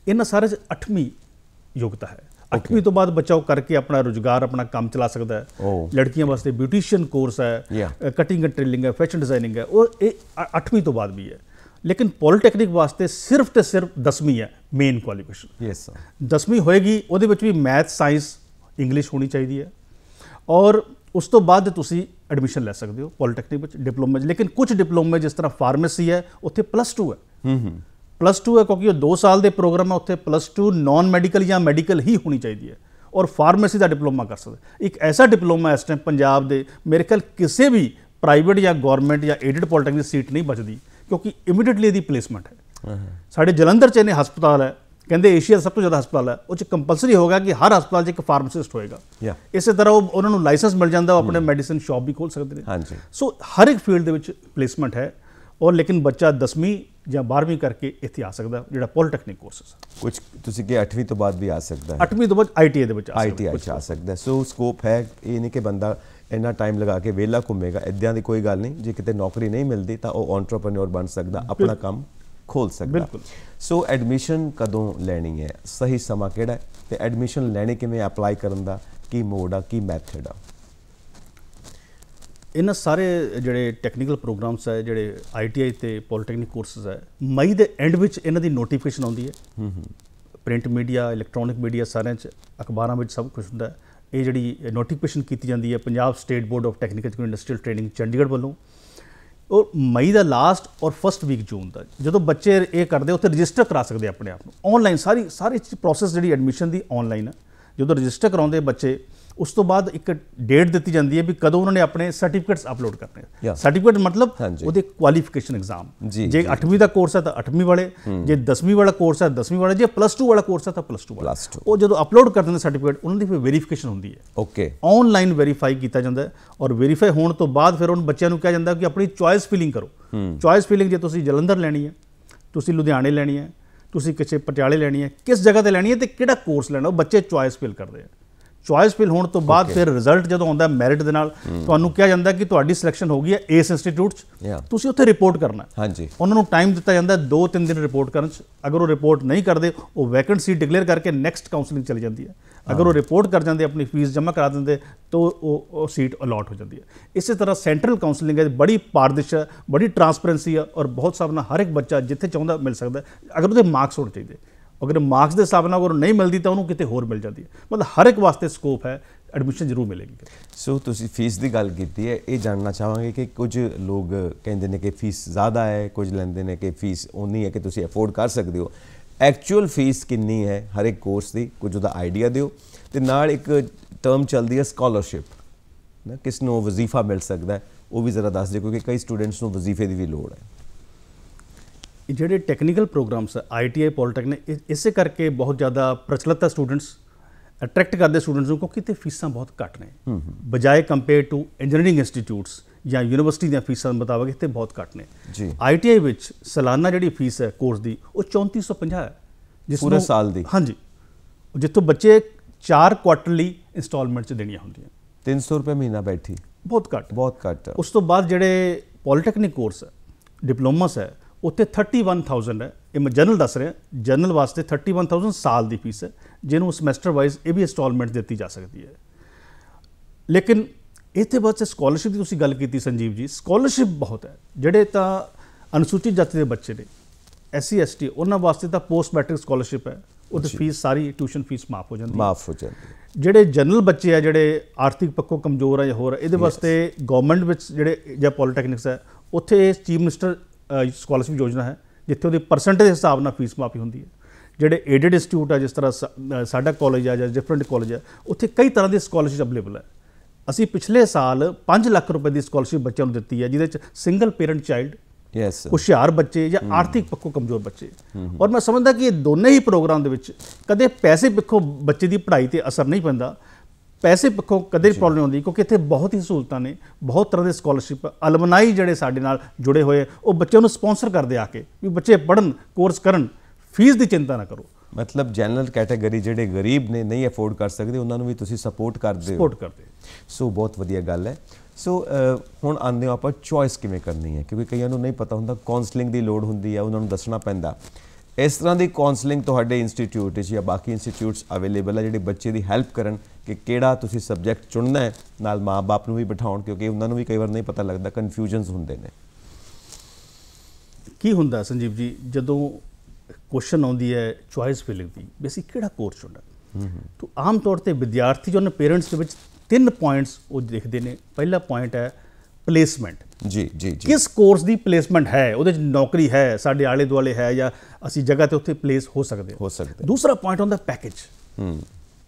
ਇਹਨਾਂ ਸਾਰੇ 'ਚ 8ਵੀਂ ਯੋਗਤਾ ਹੈ 8ਵੀਂ ਤੋਂ ਬਾਅਦ ਬੱਚਾ ਉਹ ਕਰਕੇ ਆਪਣਾ ਰੋਜ਼ਗਾਰ ਆਪਣਾ ਕੰਮ ਚਲਾ ਸਕਦਾ ਹੈ oh. ਲੜਕੀਆਂ ਵਾਸਤੇ ਬਿਊਟੀਸ਼ੀਅਨ ਕੋਰਸ ਹੈ ਕਟਿੰਗ ਐਂਡ ਟੇਲਰਿੰਗ ਹੈ ਫੈਸ਼ਨ ਡਿਜ਼ਾਈਨਿੰਗ ਹੈ ਉਹ ਇਹ 8ਵੀਂ ਤੋਂ ਬਾਅਦ ਵੀ ਹੈ ਲੇਕਿਨ ਪੋਲੀਟੈਕਨਿਕ ਵਾਸਤੇ ਸਿਰਫ ਤੇ ਸਿਰਫ 10ਵੀਂ ਹੈ ਮੇਨ ਕੁਆਲੀਫਿਕੇਸ਼ਨ ਯੈਸ ਸਰ 10ਵੀਂ ਹੋਏਗੀ ਉਹਦੇ ਵਿੱਚ ਵੀ ਮੈਥ ਸਾਇੰਸ ਇੰਗਲਿਸ਼ ਹੋਣੀ ਚਾਹੀਦੀ ਹੈ ਔਰ ਉਸ ਤੋਂ ਬਾਅਦ ਤੁਸੀਂ ਐਡਮਿਸ਼ਨ ਲੈ ਸਕਦੇ ਹੋ ਪੋਲੀਟੈਕਨਿਕ ਵਿੱਚ ਡਿਪਲੋਮਾ ਲੇਕਿਨ ਕੁਝ ਡਿਪਲੋਮਾ ਜਿਸ ਤਰ੍ਹਾਂ ਫਾਰਮੇਸੀ ਹੈ ਉੱਥੇ ਪਲੱਸ 2 ਹੈ ਹੂੰ ਹੂੰ ਪਲੱਸ 2 ਹੈ ਕਿਉਂਕਿ ਉਹ 2 ਸਾਲ ਦੇ ਪ੍ਰੋਗਰਾਮ ਹੈ ਉੱਥੇ ਪਲੱਸ 2 ਨਾਨ ਮੈਡੀਕਲ ਜਾਂ ਮੈਡੀਕਲ ਹੀ ਹੋਣੀ ਚਾਹੀਦੀ ਹੈ ਔਰ ਫਾਰਮੇਸੀ ਦਾ ਡਿਪਲੋਮਾ ਕਰ ਸਕਦੇ ਇੱਕ ਐਸਾ ਡਿਪਲੋਮਾ ਇਸ ਟਾਈਮ ਪੰਜਾਬ ਦੇ ਮੇਰੇ ਖਿਆਲ ਕਿਸੇ ਵੀ ਪ੍ਰਾਈਵੇਟ ਜਾਂ ਗਵਰਨਮੈਂਟ ਜਾਂ ਏਡਡ ਪੋਲੀਟੈਕਨਿਕ ਸੀਟ ਨਹੀਂ ਬਚਦੀ ਕਿਉਂਕਿ ਇਮੀਡੀਏਟਲੀ ਦੀ ਪਲੇਸਮੈਂਟ ਹੈ ਸਾਡੇ ਜਲੰਧਰ ਚ ਇਹਨੇ ਹਸਪਤਾਲ ਹੈ ਕਹਿੰਦੇ ਏਸ਼ੀਆ ਦਾ ਸਭ ਤੋਂ ਜ਼ਿਆਦਾ ਹਸਪਤਾਲ ਹੈ ਉਹ ਚ ਕੰਪਲਸਰੀ ਹੋਗਾ ਕਿ ਹਰ ਹਸਪਤਾਲ 'ਚ ਇੱਕ ਫਾਰਮਾਸਿਸਟ ਹੋਏਗਾ ਇਸੇ ਤਰ੍ਹਾਂ ਉਹ ਉਹਨਾਂ ਨੂੰ ਲਾਇਸੈਂਸ ਮਿਲ ਜਾਂਦਾ ਉਹ ਆਪਣੇ ਮੈਡੀਸਨ mm. ਸ਼ਾਪ ਵੀ ਖੋਲ ਸਕਦੇ ਨੇ ਹਾਂਜੀ ਸੋ ਹਰ ਇੱਕ ਫੀਲਡ ਦੇ ਵਿੱਚ ਪਲੇਸਮੈਂਟ ਹੈ ਔਰ ਲੇਕਿਨ ਬੱਚਾ 10ਵੀਂ ਜਾਂ 12ਵੀਂ ਕਰਕੇ ਇੱਥੇ ਆ ਸਕਦਾ ਜਿਹੜਾ ਪੋਲੀਟੈਕਨਿਕ ਕੋਰਸਸ ਕੁਝ ਤੁਸੀਂ ਕਿ 8ਵੀਂ ਤੋਂ ਬਾਅਦ ਵੀ ਆ ਸਕਦਾ ਹੈ 8ਵੀਂ ਤੋਂ ਬਾਅਦ ਆਈਟੀਆਈ ਦੇ ਵਿੱਚ ਆ ਸਕਦਾ ਆਈਟੀਆ ਚ ਆ ਸਕਦਾ ਸੋ ਸਕੋਪ ਹੈ ਇਹ ਨਹੀਂ ਕਿ ਬੰਦਾ ਇੰਨਾ ਟਾਈਮ ਲਗਾ ਕੇ ਵੇਲਾ ਘੁੰਮੇਗਾ ਇਦਾਂ ਦੀ ਕੋਈ ਗੱਲ ਨਹੀਂ ਜੇ ਕਿਤੇ ਨੌਕਰੀ ਨਹੀਂ ਮਿਲਦੀ ਤਾਂ ਉਹ ਐਂਟਰਪ੍ਰੈਨਿਓਰ ਬਣ ਸਕਦਾ ਆਪਣਾ ਕੰਮ ਖੋਲ ਸਕਦਾ ਬਿਲਕੁਲ ਸੋ ਐਡਮਿਸ਼ਨ ਕਦੋਂ ਲੈਣੀ ਹੈ ਸਹੀ ਸਮਾਂ ਕਿਹੜਾ ਹੈ ਤੇ ਐਡਮਿਸ਼ਨ ਲੈਣੇ ਕਿਵੇਂ ਅਪਲਾਈ ਕਰਨ ਦਾ ਕੀ ਮੋਡ ਆ ਕੀ ਮੈਥਡ ਆ ਇਹਨਾਂ ਸਾਰੇ ਜਿਹੜੇ ਟੈਕਨੀਕਲ ਪ੍ਰੋਗਰਾਮਸ ਹੈ ਜਿਹੜੇ ਆਈਟੀਆਈ ਤੇ ਪੋਲੀਟੈਕਨਿਕ ਕੋਰਸਸ ਹੈ ਮਈ ਦੇ ਐਂਡ ਵਿੱਚ ਇਹਨਾਂ ਦੀ ਨੋਟੀਫਿਕੇਸ਼ਨ ਆਉਂਦੀ ਹੈ ਹੂੰ ਹੂੰ ਪ੍ਰਿੰਟ ਮੀਡੀਆ ਇਲੈਕਟ੍ਰੋਨਿਕ ਮੀਡੀਆ ਸਾਰਿਆਂ 'ਚ ਅਖਬਾਰਾਂ ਵਿੱਚ ਸਭ ਕੁਝ ਹੁੰਦਾ ਹੈ ਇਹ ਜਿਹੜੀ ਨੋਟੀਫਿਕੇਸ਼ਨ ਕੀਤੀ ਜਾਂਦੀ ਹੈ Punjab state board of technical industrial training Chandigarh ਵੱਲੋਂ ਉਹ ਮਈ ਦਾ ਲਾਸਟ ਔਰ ਫਰਸਟ ਵੀਕ ਜੂਨ ਦਾ ਜਦੋਂ ਬੱਚੇ ਇਹ ਕਰਦੇ ਉੱਥੇ ਰਜਿਸਟਰ ਕਰਾ ਸਕਦੇ ਆਪਣੇ ਆਪ ਨੂੰ ਆਨਲਾਈਨ ਸਾਰੀ ਸਾਰੀ ਪ੍ਰੋਸੈਸ ਜਿਹੜੀ ਐਡਮਿਸ਼ਨ ਦੀ ਆਨਲਾਈਨ ਹੈ ਜਦੋਂ ਰਜਿਸਟਰ ਕਰਾਉਂਦੇ ਬੱਚੇ ਉਸ ਤੋਂ ਬਾਅਦ ਇੱਕ ਡੇਟ ਦਿੱਤੀ ਜਾਂਦੀ ਹੈ ਵੀ ਕਦੋਂ ਉਹਨਾਂ ਨੇ ਆਪਣੇ ਸਰਟੀਫਿਕੇਟਸ ਅਪਲੋਡ ਕਰਨੇ ਸਰਟੀਫਿਕੇਟ ਮਤਲਬ ਉਹਦੇ ਕੁਆਲੀਫਿਕੇਸ਼ਨ ਐਗਜ਼ਾਮ ਜੇ 8ਵੀਂ ਦਾ ਕੋਰਸ ਹੈ ਤਾਂ 8ਵੀਂ ਵਾਲੇ ਜੇ 10ਵੀਂ ਵਾਲਾ ਕੋਰਸ ਹੈ 10ਵੀਂ ਵਾਲੇ ਜੇ ਪਲੱਸ 2 ਵਾਲਾ ਕੋਰਸ ਹੈ ਤਾਂ ਪਲੱਸ 2 ਵਾਲਾ ਉਹ ਜਦੋਂ ਅਪਲੋਡ ਕਰਦੇ ਨੇ ਸਰਟੀਫਿਕੇਟ ਉਹਨਾਂ ਦੀ ਫਿਰ ਵੈਰੀਫਿਕੇਸ਼ਨ ਹੁੰਦੀ ਹੈ ਓਕੇ ਆਨਲਾਈਨ ਵੈਰੀਫਾਈ ਕੀਤਾ ਜਾਂਦਾ ਹੈ ਔਰ ਵੈਰੀਫਾਈ ਹੋਣ ਤੋਂ ਬਾਅਦ ਫਿਰ ਉਹਨਾਂ ਬੱਚਿਆਂ ਨੂੰ ਕਿਹਾ ਜਾਂਦਾ ਕਿ ਆਪਣੀ ਚੁਆਇਸ ਫਿਲਿੰਗ ਕਰੋ ਚੁਆਇਸ ਫਿਲਿੰਗ ਜੇ ਤੁਸੀਂ ਜਲੰਧਰ ਲੈਣੀ ਹੈ ਤੁਸੀਂ ਲੁਧਿਆਣੇ ਲੈਣੀ ਹੈ ਤੁਸੀਂ ਕਿਸੇ ਪਟਿਆਲੇ ਲੈਣੀ ਹੈ ਕਿਸ ਜਗ੍ਹਾ ਤੇ ਲੈਣੀ ਹੈ ਤੇ ਕਿਹੜਾ ਕੋਰਸ ਲੈਣਾ ਉਹ ਬੱਚੇ ਚੁਆਇਸ ਫਿਲ ਕਰਦੇ ਆ ਚੁਆਇਸ ਫਿਲ ਹੋਣ ਤੋਂ ਬਾਅਦ ਫਿਰ ਰਿਜ਼ਲਟ ਜਦੋਂ ਆਉਂਦਾ ਮੈਰਿਟ ਦੇ ਨਾਲ ਤੁਹਾਨੂੰ ਕਿਹਾ ਜਾਂਦਾ ਕਿ ਤੁਹਾਡੀ ਸਿਲੈਕਸ਼ਨ ਹੋ ਗਈ ਹੈ ਇਸ ਇੰਸਟੀਚਿਊਟ 'ਚ ਤੁਸੀਂ ਉੱਥੇ ਰਿਪੋਰਟ ਕਰਨਾ ਹਾਂਜੀ ਉਹਨਾਂ ਨੂੰ ਟਾਈਮ ਦਿੱਤਾ ਜਾਂਦਾ 2-3 ਦਿਨ ਰਿਪੋਰਟ ਕਰਨ 'ਚ ਅਗਰ ਉਹ ਰਿਪੋਰਟ ਨਹੀਂ ਕਰਦੇ ਉਹ ਵੈਕੈਂਸੀ ਡਿਕਲੇਅਰ ਕਰਕੇ ਨੈਕਸਟ ਕਾਉਂਸਲਿੰਗ ਚਲੀ ਜਾਂਦੀ ਹੈ ਅਗਰ ਉਹ ਰਿਪੋਰਟ ਕਰ ਜਾਂਦੇ ਆਪਣੀ ਫੀਸ ਜਮ੍ਹਾਂ ਕਰਾ ਦਿੰਦੇ ਤਾਂ ਉਹ ਸੀਟ ਅਲਾਟ ਹੋ ਜਾਂਦੀ ਹੈ ਇਸੇ ਤਰ੍ਹਾਂ ਸੈਂਟਰਲ ਕਾਉਂਸਲਿੰਗ ਹੈ ਬੜੀ ਪਾਰਦਰਸ਼ ਬੜੀ ਟਰਾਂਸਪੇਰੈਂਸੀ ਹੈ ਔਰ ਬਹੁਤ ਸਭ ਨਾਲ ਹਰ ਇੱਕ ਬੱਚਾ ਜਿੱਥੇ ਚਾਹੁੰਦਾ ਮਿਲ ਸਕਦਾ ਅਗਰ ਉਹਦੇ ਮਾਰਕਸ ਹੋਣ ਚਾਹੀਦੇ ਅਗਰ ਮਾਰਕਸ ਦੇ ਹਿਸਾਬ ਨਾਲ ਉਹ ਨਹੀਂ ਮਿਲਦੀ ਤਾਂ ਉਹਨੂੰ ਕਿਤੇ ਹੋਰ ਮਿਲ ਜਾਂਦੀ ਹੈ ਮਤਲਬ ਹਰ ਇੱਕ ਵਾਸਤੇ ਸਕੋਪ ਹੈ ਐਡਮਿਸ਼ਨ ਜ਼ਰੂਰ ਮਿਲੇਗੀ ਸੋ ਤੁਸੀਂ ਫੀਸ ਦੀ ਗੱਲ ਕੀਤੀ ਹੈ ਇਹ ਜਾਣਨਾ ਚਾਹਾਂਗੇ ਕਿ ਕੁਝ ਲੋਕ ਕਹਿੰਦੇ ਨੇ ਕਿ ਫੀਸ ਜ਼ਿਆਦਾ ਹੈ ਕੁਝ ਲੈਂਦੇ ਨੇ ਕਿ ਫੀਸ ਉਨੀ ਹੈ ਕਿ ਤੁਸੀਂ ਅਫੋਰਡ ਕਰ ਸਕਦੇ ਹੋ ਐਕਚੁਅਲ ਫੀਸ ਕਿੰਨੀ ਹੈ ਹਰ ਇੱਕ ਕੋਰਸ ਦੀ ਕੁਝ ਉਹਦਾ ਆਈਡੀਆ ਦਿਓ ਤੇ ਨਾਲ ਇੱਕ ਟਰਮ ਚੱਲਦੀ ਹੈ ਸਕਾਲਰਸ਼ਿਪ ਨਾ ਕਿਸ ਨੂੰ ਵਜ਼ੀਫਾ ਮਿਲ ਸਕਦਾ ਹੈ ਉਹ ਵੀ ਜ਼ਰਾ ਦੱਸ ਦਿਓ ਕਿਉਂਕਿ ਕਈ ਸਟੂਡੈਂਟਸ ਨੂੰ ਵਜ਼ੀਫੇ ਦੀ ਵੀ ਲੋੜ ਹੈ ਜਿਹੜੇ ਟੈਕਨੀਕਲ ਪ੍ਰੋਗਰਾਮਸ ਆ ਆਈਟੀਆਈ ਨੇ ਇਸੇ ਕਰਕੇ ਬਹੁਤ ਜ਼ਿਆਦਾ ਪ੍ਰਚਲਿਤ ਹੈ ਸਟੂਡੈਂਟਸ ਅਟਰੈਕਟ ਕਰਦੇ ਸਟੂਡੈਂਟਸ ਨੂੰ ਕਿਉਂਕਿ ਤੇ ਫੀਸਾਂ ਬਹੁਤ ਘੱਟ ਨੇ ਬਜਾਏ ਕੰਪੇਅਰ ਟੂ ਇੰਜੀਨੀਅਰਿੰਗ ਇੰਸਟੀਚਿਊਟਸ ਜਾਂ ਯੂਨੀਵਰਸਿਟੀ ਦੀਆਂ ਫੀਸਾਂ ਮੁਤਾਬਕ ਇੱਥੇ ਬਹੁਤ ਘੱਟ ਨੇ ਜੀ ਆਈਟੀਆਈ ਵਿੱਚ ਸਾਲਾਨਾ ਜਿਹੜੀ ਫੀਸ ਹੈ ਕੋਰਸ ਦੀ ਉਹ 3450 ਹੈ ਜਿਸ ਪੂਰੇ ਸਾਲ ਦੀ ਹਾਂਜੀ ਜਿੱਥੋਂ ਬੱਚੇ 4 ਕੁਆਟਰਲੀ ਇਨਸਟਾਲਮੈਂਟ ਚ ਦੇਣੀਆਂ ਹੁੰਦੀਆਂ 300 ਰੁਪਏ ਮਹੀਨਾ ਬੈਠੀ ਬਹੁਤ ਘੱਟ ਬਹੁਤ ਘੱਟ ਉਸ ਤੋਂ ਬਾਅਦ ਜਿਹੜੇ ਪੋਲੀਟੈਕਨਿਕ ਕੋਰਸ ਹੈ ਡਿਪਲੋਮਾਸ ਹੈ ਉੱਥੇ 31000 ਹੈ ਇਹ ਮੈਂ ਜਨਰਲ ਦੱਸ ਰਿਹਾ ਜਨਰਲ ਵਾਸਤੇ 31000 ਸਾਲ ਦੀ ਫੀਸ ਹੈ ਜਿਹਨੂੰ ਸਮੈਸਟਰ ਵਾਈਜ਼ ਇਹ ਵੀ ਇਨਸਟਾਲਮੈਂਟ ਦਿੱਤੀ ਜਾ ਸਕਦੀ ਹੈ ਲੇਕਿਨ ਇੱਥੇ ਬਹੁਤ ਸਕਾਲਰਸ਼ਿਪ ਦੀ ਤੁਸੀਂ ਗੱਲ ਕੀਤੀ ਸੰਜੀਵ ਜੀ ਸਕਾਲਰਸ਼ਿਪ ਬਹੁਤ ਹੈ ਜਿਹੜੇ ਤਾਂ ਅਨੁਸੂਚਿਤ ਜਾਤੀ ਦੇ ਬੱਚੇ ਨੇ ਐਸਸੀ ਐਸਟੀ ਉਹਨਾਂ ਵਾਸਤੇ ਤਾਂ ਪੋਸਟ ਮੈਟ੍ਰਿਕ ਸਕਾਲਰਸ਼ਿਪ ਹੈ ਉਹਦੀ ਫੀਸ ਸਾਰੀ ਟਿਊਸ਼ਨ ਫੀਸ ਮਾਫ ਹੋ ਜਾਂਦੀ ਹੈ ਮਾਫ ਹੋ ਜਾਂਦੀ ਹੈ ਜਿਹੜੇ ਜਨਰਲ ਬੱਚੇ ਆ ਜਿਹੜੇ ਆਰਥਿਕ ਪੱਖੋਂ ਕਮਜ਼ੋਰ ਆ ਜਾਂ ਹੋਰ ਇਹਦੇ ਵਾਸਤੇ ਗਵਰਨਮੈਂਟ ਵਿੱਚ ਜਿਹੜੇ ਜਾਂ ਪੋਲੀਟੈਕਨਿਕਸ ਹੈ ਉੱਥੇ ਚੀਫ ਮਿਨਿਸਟਰ ਸਕਾਲਰਸ਼ਿਪ ਯੋਜਨਾ ਹੈ ਜਿੱਥੇ ਉਹਦੇ ਪਰਸੈਂਟੇਜ ਦੇ ਹਿਸਾਬ ਨਾਲ ਫੀਸ ਮਾਫੀ ਹੁੰਦੀ ਹੈ ਜਿਹੜੇ ਏਡਡ ਇੰਸਟੀਚਿਊਟ ਆ ਜਿਸ ਤਰ੍ਹਾਂ ਸਾਡਾ ਕਾਲਜ ਆ ਜਾਂ ਡਿਫਰੈਂਟ ਕਾਲਜ ਆ ਉੱਥੇ ਕਈ ਤਰ੍ਹਾਂ ਦੀ ਸਕਾਲਰਸ਼ਿਪ ਅਵੇਲੇਬਲ ਹੈ ਅਸੀਂ ਪਿਛਲੇ ਸਾਲ 5 ਲੱਖ ਰੁਪਏ ਦੀ ਸਕਾਲਰਸ਼ਿਪ ਬੱਚਿਆਂ ਨੂੰ ਦਿੱਤੀ ਹੈ ਜਿਹਦੇ ਵਿੱਚ ਸਿੰਗਲ ਪੇਰੈਂਟ ਚਾਈਲਡ ਯੈਸ ਹੁਸ਼ਿਆਰ ਬੱਚੇ ਜਾਂ ਆਰਥਿਕ ਪੱਖੋਂ ਕਮਜ਼ੋਰ ਬੱਚੇ ਔਰ ਮੈਂ ਸਮਝਦਾ ਕਿ ਇਹ ਦੋਨੇ ਹੀ ਪ੍ਰੋਗਰਾਮ ਦੇ ਵਿੱਚ ਕਦੇ ਪੈਸੇ ਪੱਖੋਂ ਬੱਚੇ ਦੀ ਪੜ੍ਹਾਈ ਤੇ ਅਸਰ ਨਹੀਂ ਪੈਂਦਾ ਪੈਸੇ ਪੱਖੋਂ ਕਦੇ ਨਹੀਂ ਆਉਂਦੀ ਕਿਉਂਕਿ ਇੱਥੇ ਬਹੁਤ ਹੀ ਸਹੂਲਤਾਂ ਨੇ ਬਹੁਤ ਤਰ੍ਹਾਂ ਦੇ ਸਕਾਲਰਸ਼ਿਪ ਅਲਮਨਾਈ ਜਿਹੜੇ ਸਾਡੇ ਨਾਲ ਜੁੜੇ ਹੋਏ ਉਹ ਬੱਚਿਆਂ ਨੂੰ ਸਪਾਂਸਰ ਕਰਦੇ ਆ ਕੇ ਵੀ ਬੱਚੇ ਪੜਨ ਕੋਰਸ ਕਰਨ ਫੀਸ ਦੀ ਚਿੰਤਾ ਨਾ ਕਰੋ ਮਤਲਬ ਜਨਰਲ ਕੈਟਾਗਰੀ ਜਿਹੜੇ ਗਰੀਬ ਨੇ ਨਹੀਂ ਅਫੋਰਡ ਕਰ ਸਕਦੇ ਉਹਨਾਂ ਨੂੰ ਵੀ ਤੁਸੀਂ ਸਪੋਰਟ ਕਰਦੇ ਹੋ ਸਪੋਰਟ ਕਰਦੇ ਸੋ ਬਹੁਤ ਵਧੀਆ ਗੱਲ ਹੈ ਸੋ ਹੁਣ ਆਂਦੇ ਹੋ ਆਪਾਂ ਚੁਆਇਸ ਕਿਵੇਂ ਕਰਨੀ ਹੈ ਕਿਉਂਕਿ ਕਈਆਂ ਨੂੰ ਨਹੀਂ ਪਤਾ ਹੁੰਦਾ ਕਾਉਂਸਲਿੰਗ ਦੀ ਲੋੜ ਹੁੰਦੀ ਹੈ ਉਹਨਾਂ ਨੂੰ ਦੱਸਣਾ ਪੈਂਦਾ ਇਸ ਤਰ੍ਹਾਂ ਦੀ ਕਾਉਂਸਲਿੰਗ ਤੁਹਾਡੇ ਇੰਸਟੀਚਿਊਟ ਵਿੱਚ ਜਾਂ ਬਾਕੀ ਇੰਸਟੀਚਿਊਟਸ ਅਵੇਲੇਬਲ ਹੈ ਜਿਹੜੇ ਬੱਚੇ ਦੀ ਹੈਲਪ ਕਰਨ ਕਿ ਕਿਹੜਾ ਤੁਸੀਂ ਸਬਜੈਕਟ ਚੁਣਨਾ ਹੈ ਨਾਲ ਮਾਪੇ ਨੂੰ ਵੀ ਬਿਠਾਉਣ ਕਿਉਂਕਿ ਉਹਨਾਂ ਨੂੰ ਵੀ ਕਈ ਵਾਰ ਨਹੀਂ ਪਤਾ ਲੱਗਦਾ ਕਨਫਿਊਜ਼ਨਸ ਹੁੰਦੇ ਨੇ ਕੀ ਹੁੰਦਾ ਸੰਜੀਵ ਜੀ ਜਦੋਂ ਕੁਐਸਚਨ ਆਉਂਦੀ ਹੈ ਚੁਆਇਸ ਫਿਲਿੰਗ ਦੀ ਬੇਸਿਕ ਕਿਹੜਾ ਕੋਰਸ ਚੁਣਨਾ ਤੋਂ ਆਮ ਤੌਰ ਤੇ ਵਿਦਿਆਰਥੀ ਜੋ ਨੇ ਪੇਰੈਂਟਸ ਦੇ ਵਿੱਚ ਤਿੰਨ ਪੁਆਇੰਟਸ ਉਹ ਦੇਖਦੇ ਨੇ ਪਹਿਲਾ ਪੁਆਇੰਟ ਹੈ ਪਲੇਸਮੈਂਟ ਜੀ ਜੀ ਜੀ ਕਿਸ ਕੋਰਸ ਦੀ ਪਲੇਸਮੈਂਟ ਹੈ ਉਹਦੇ ਵਿੱਚ ਨੌਕਰੀ ਹੈ ਸਾਡੇ ਆਲੇ ਦੁਆਲੇ ਹੈ ਜਾਂ ਅਸੀਂ ਜਗ੍ਹਾ ਤੇ ਉੱਥੇ ਪਲੇਸ ਹੋ ਸਕਦੇ ਹੋ ਸਕਦੇ ਦੂਸਰਾ ਪੁਆਇੰਟ ਹੁੰਦਾ ਪੈਕੇਜ ਹੂੰ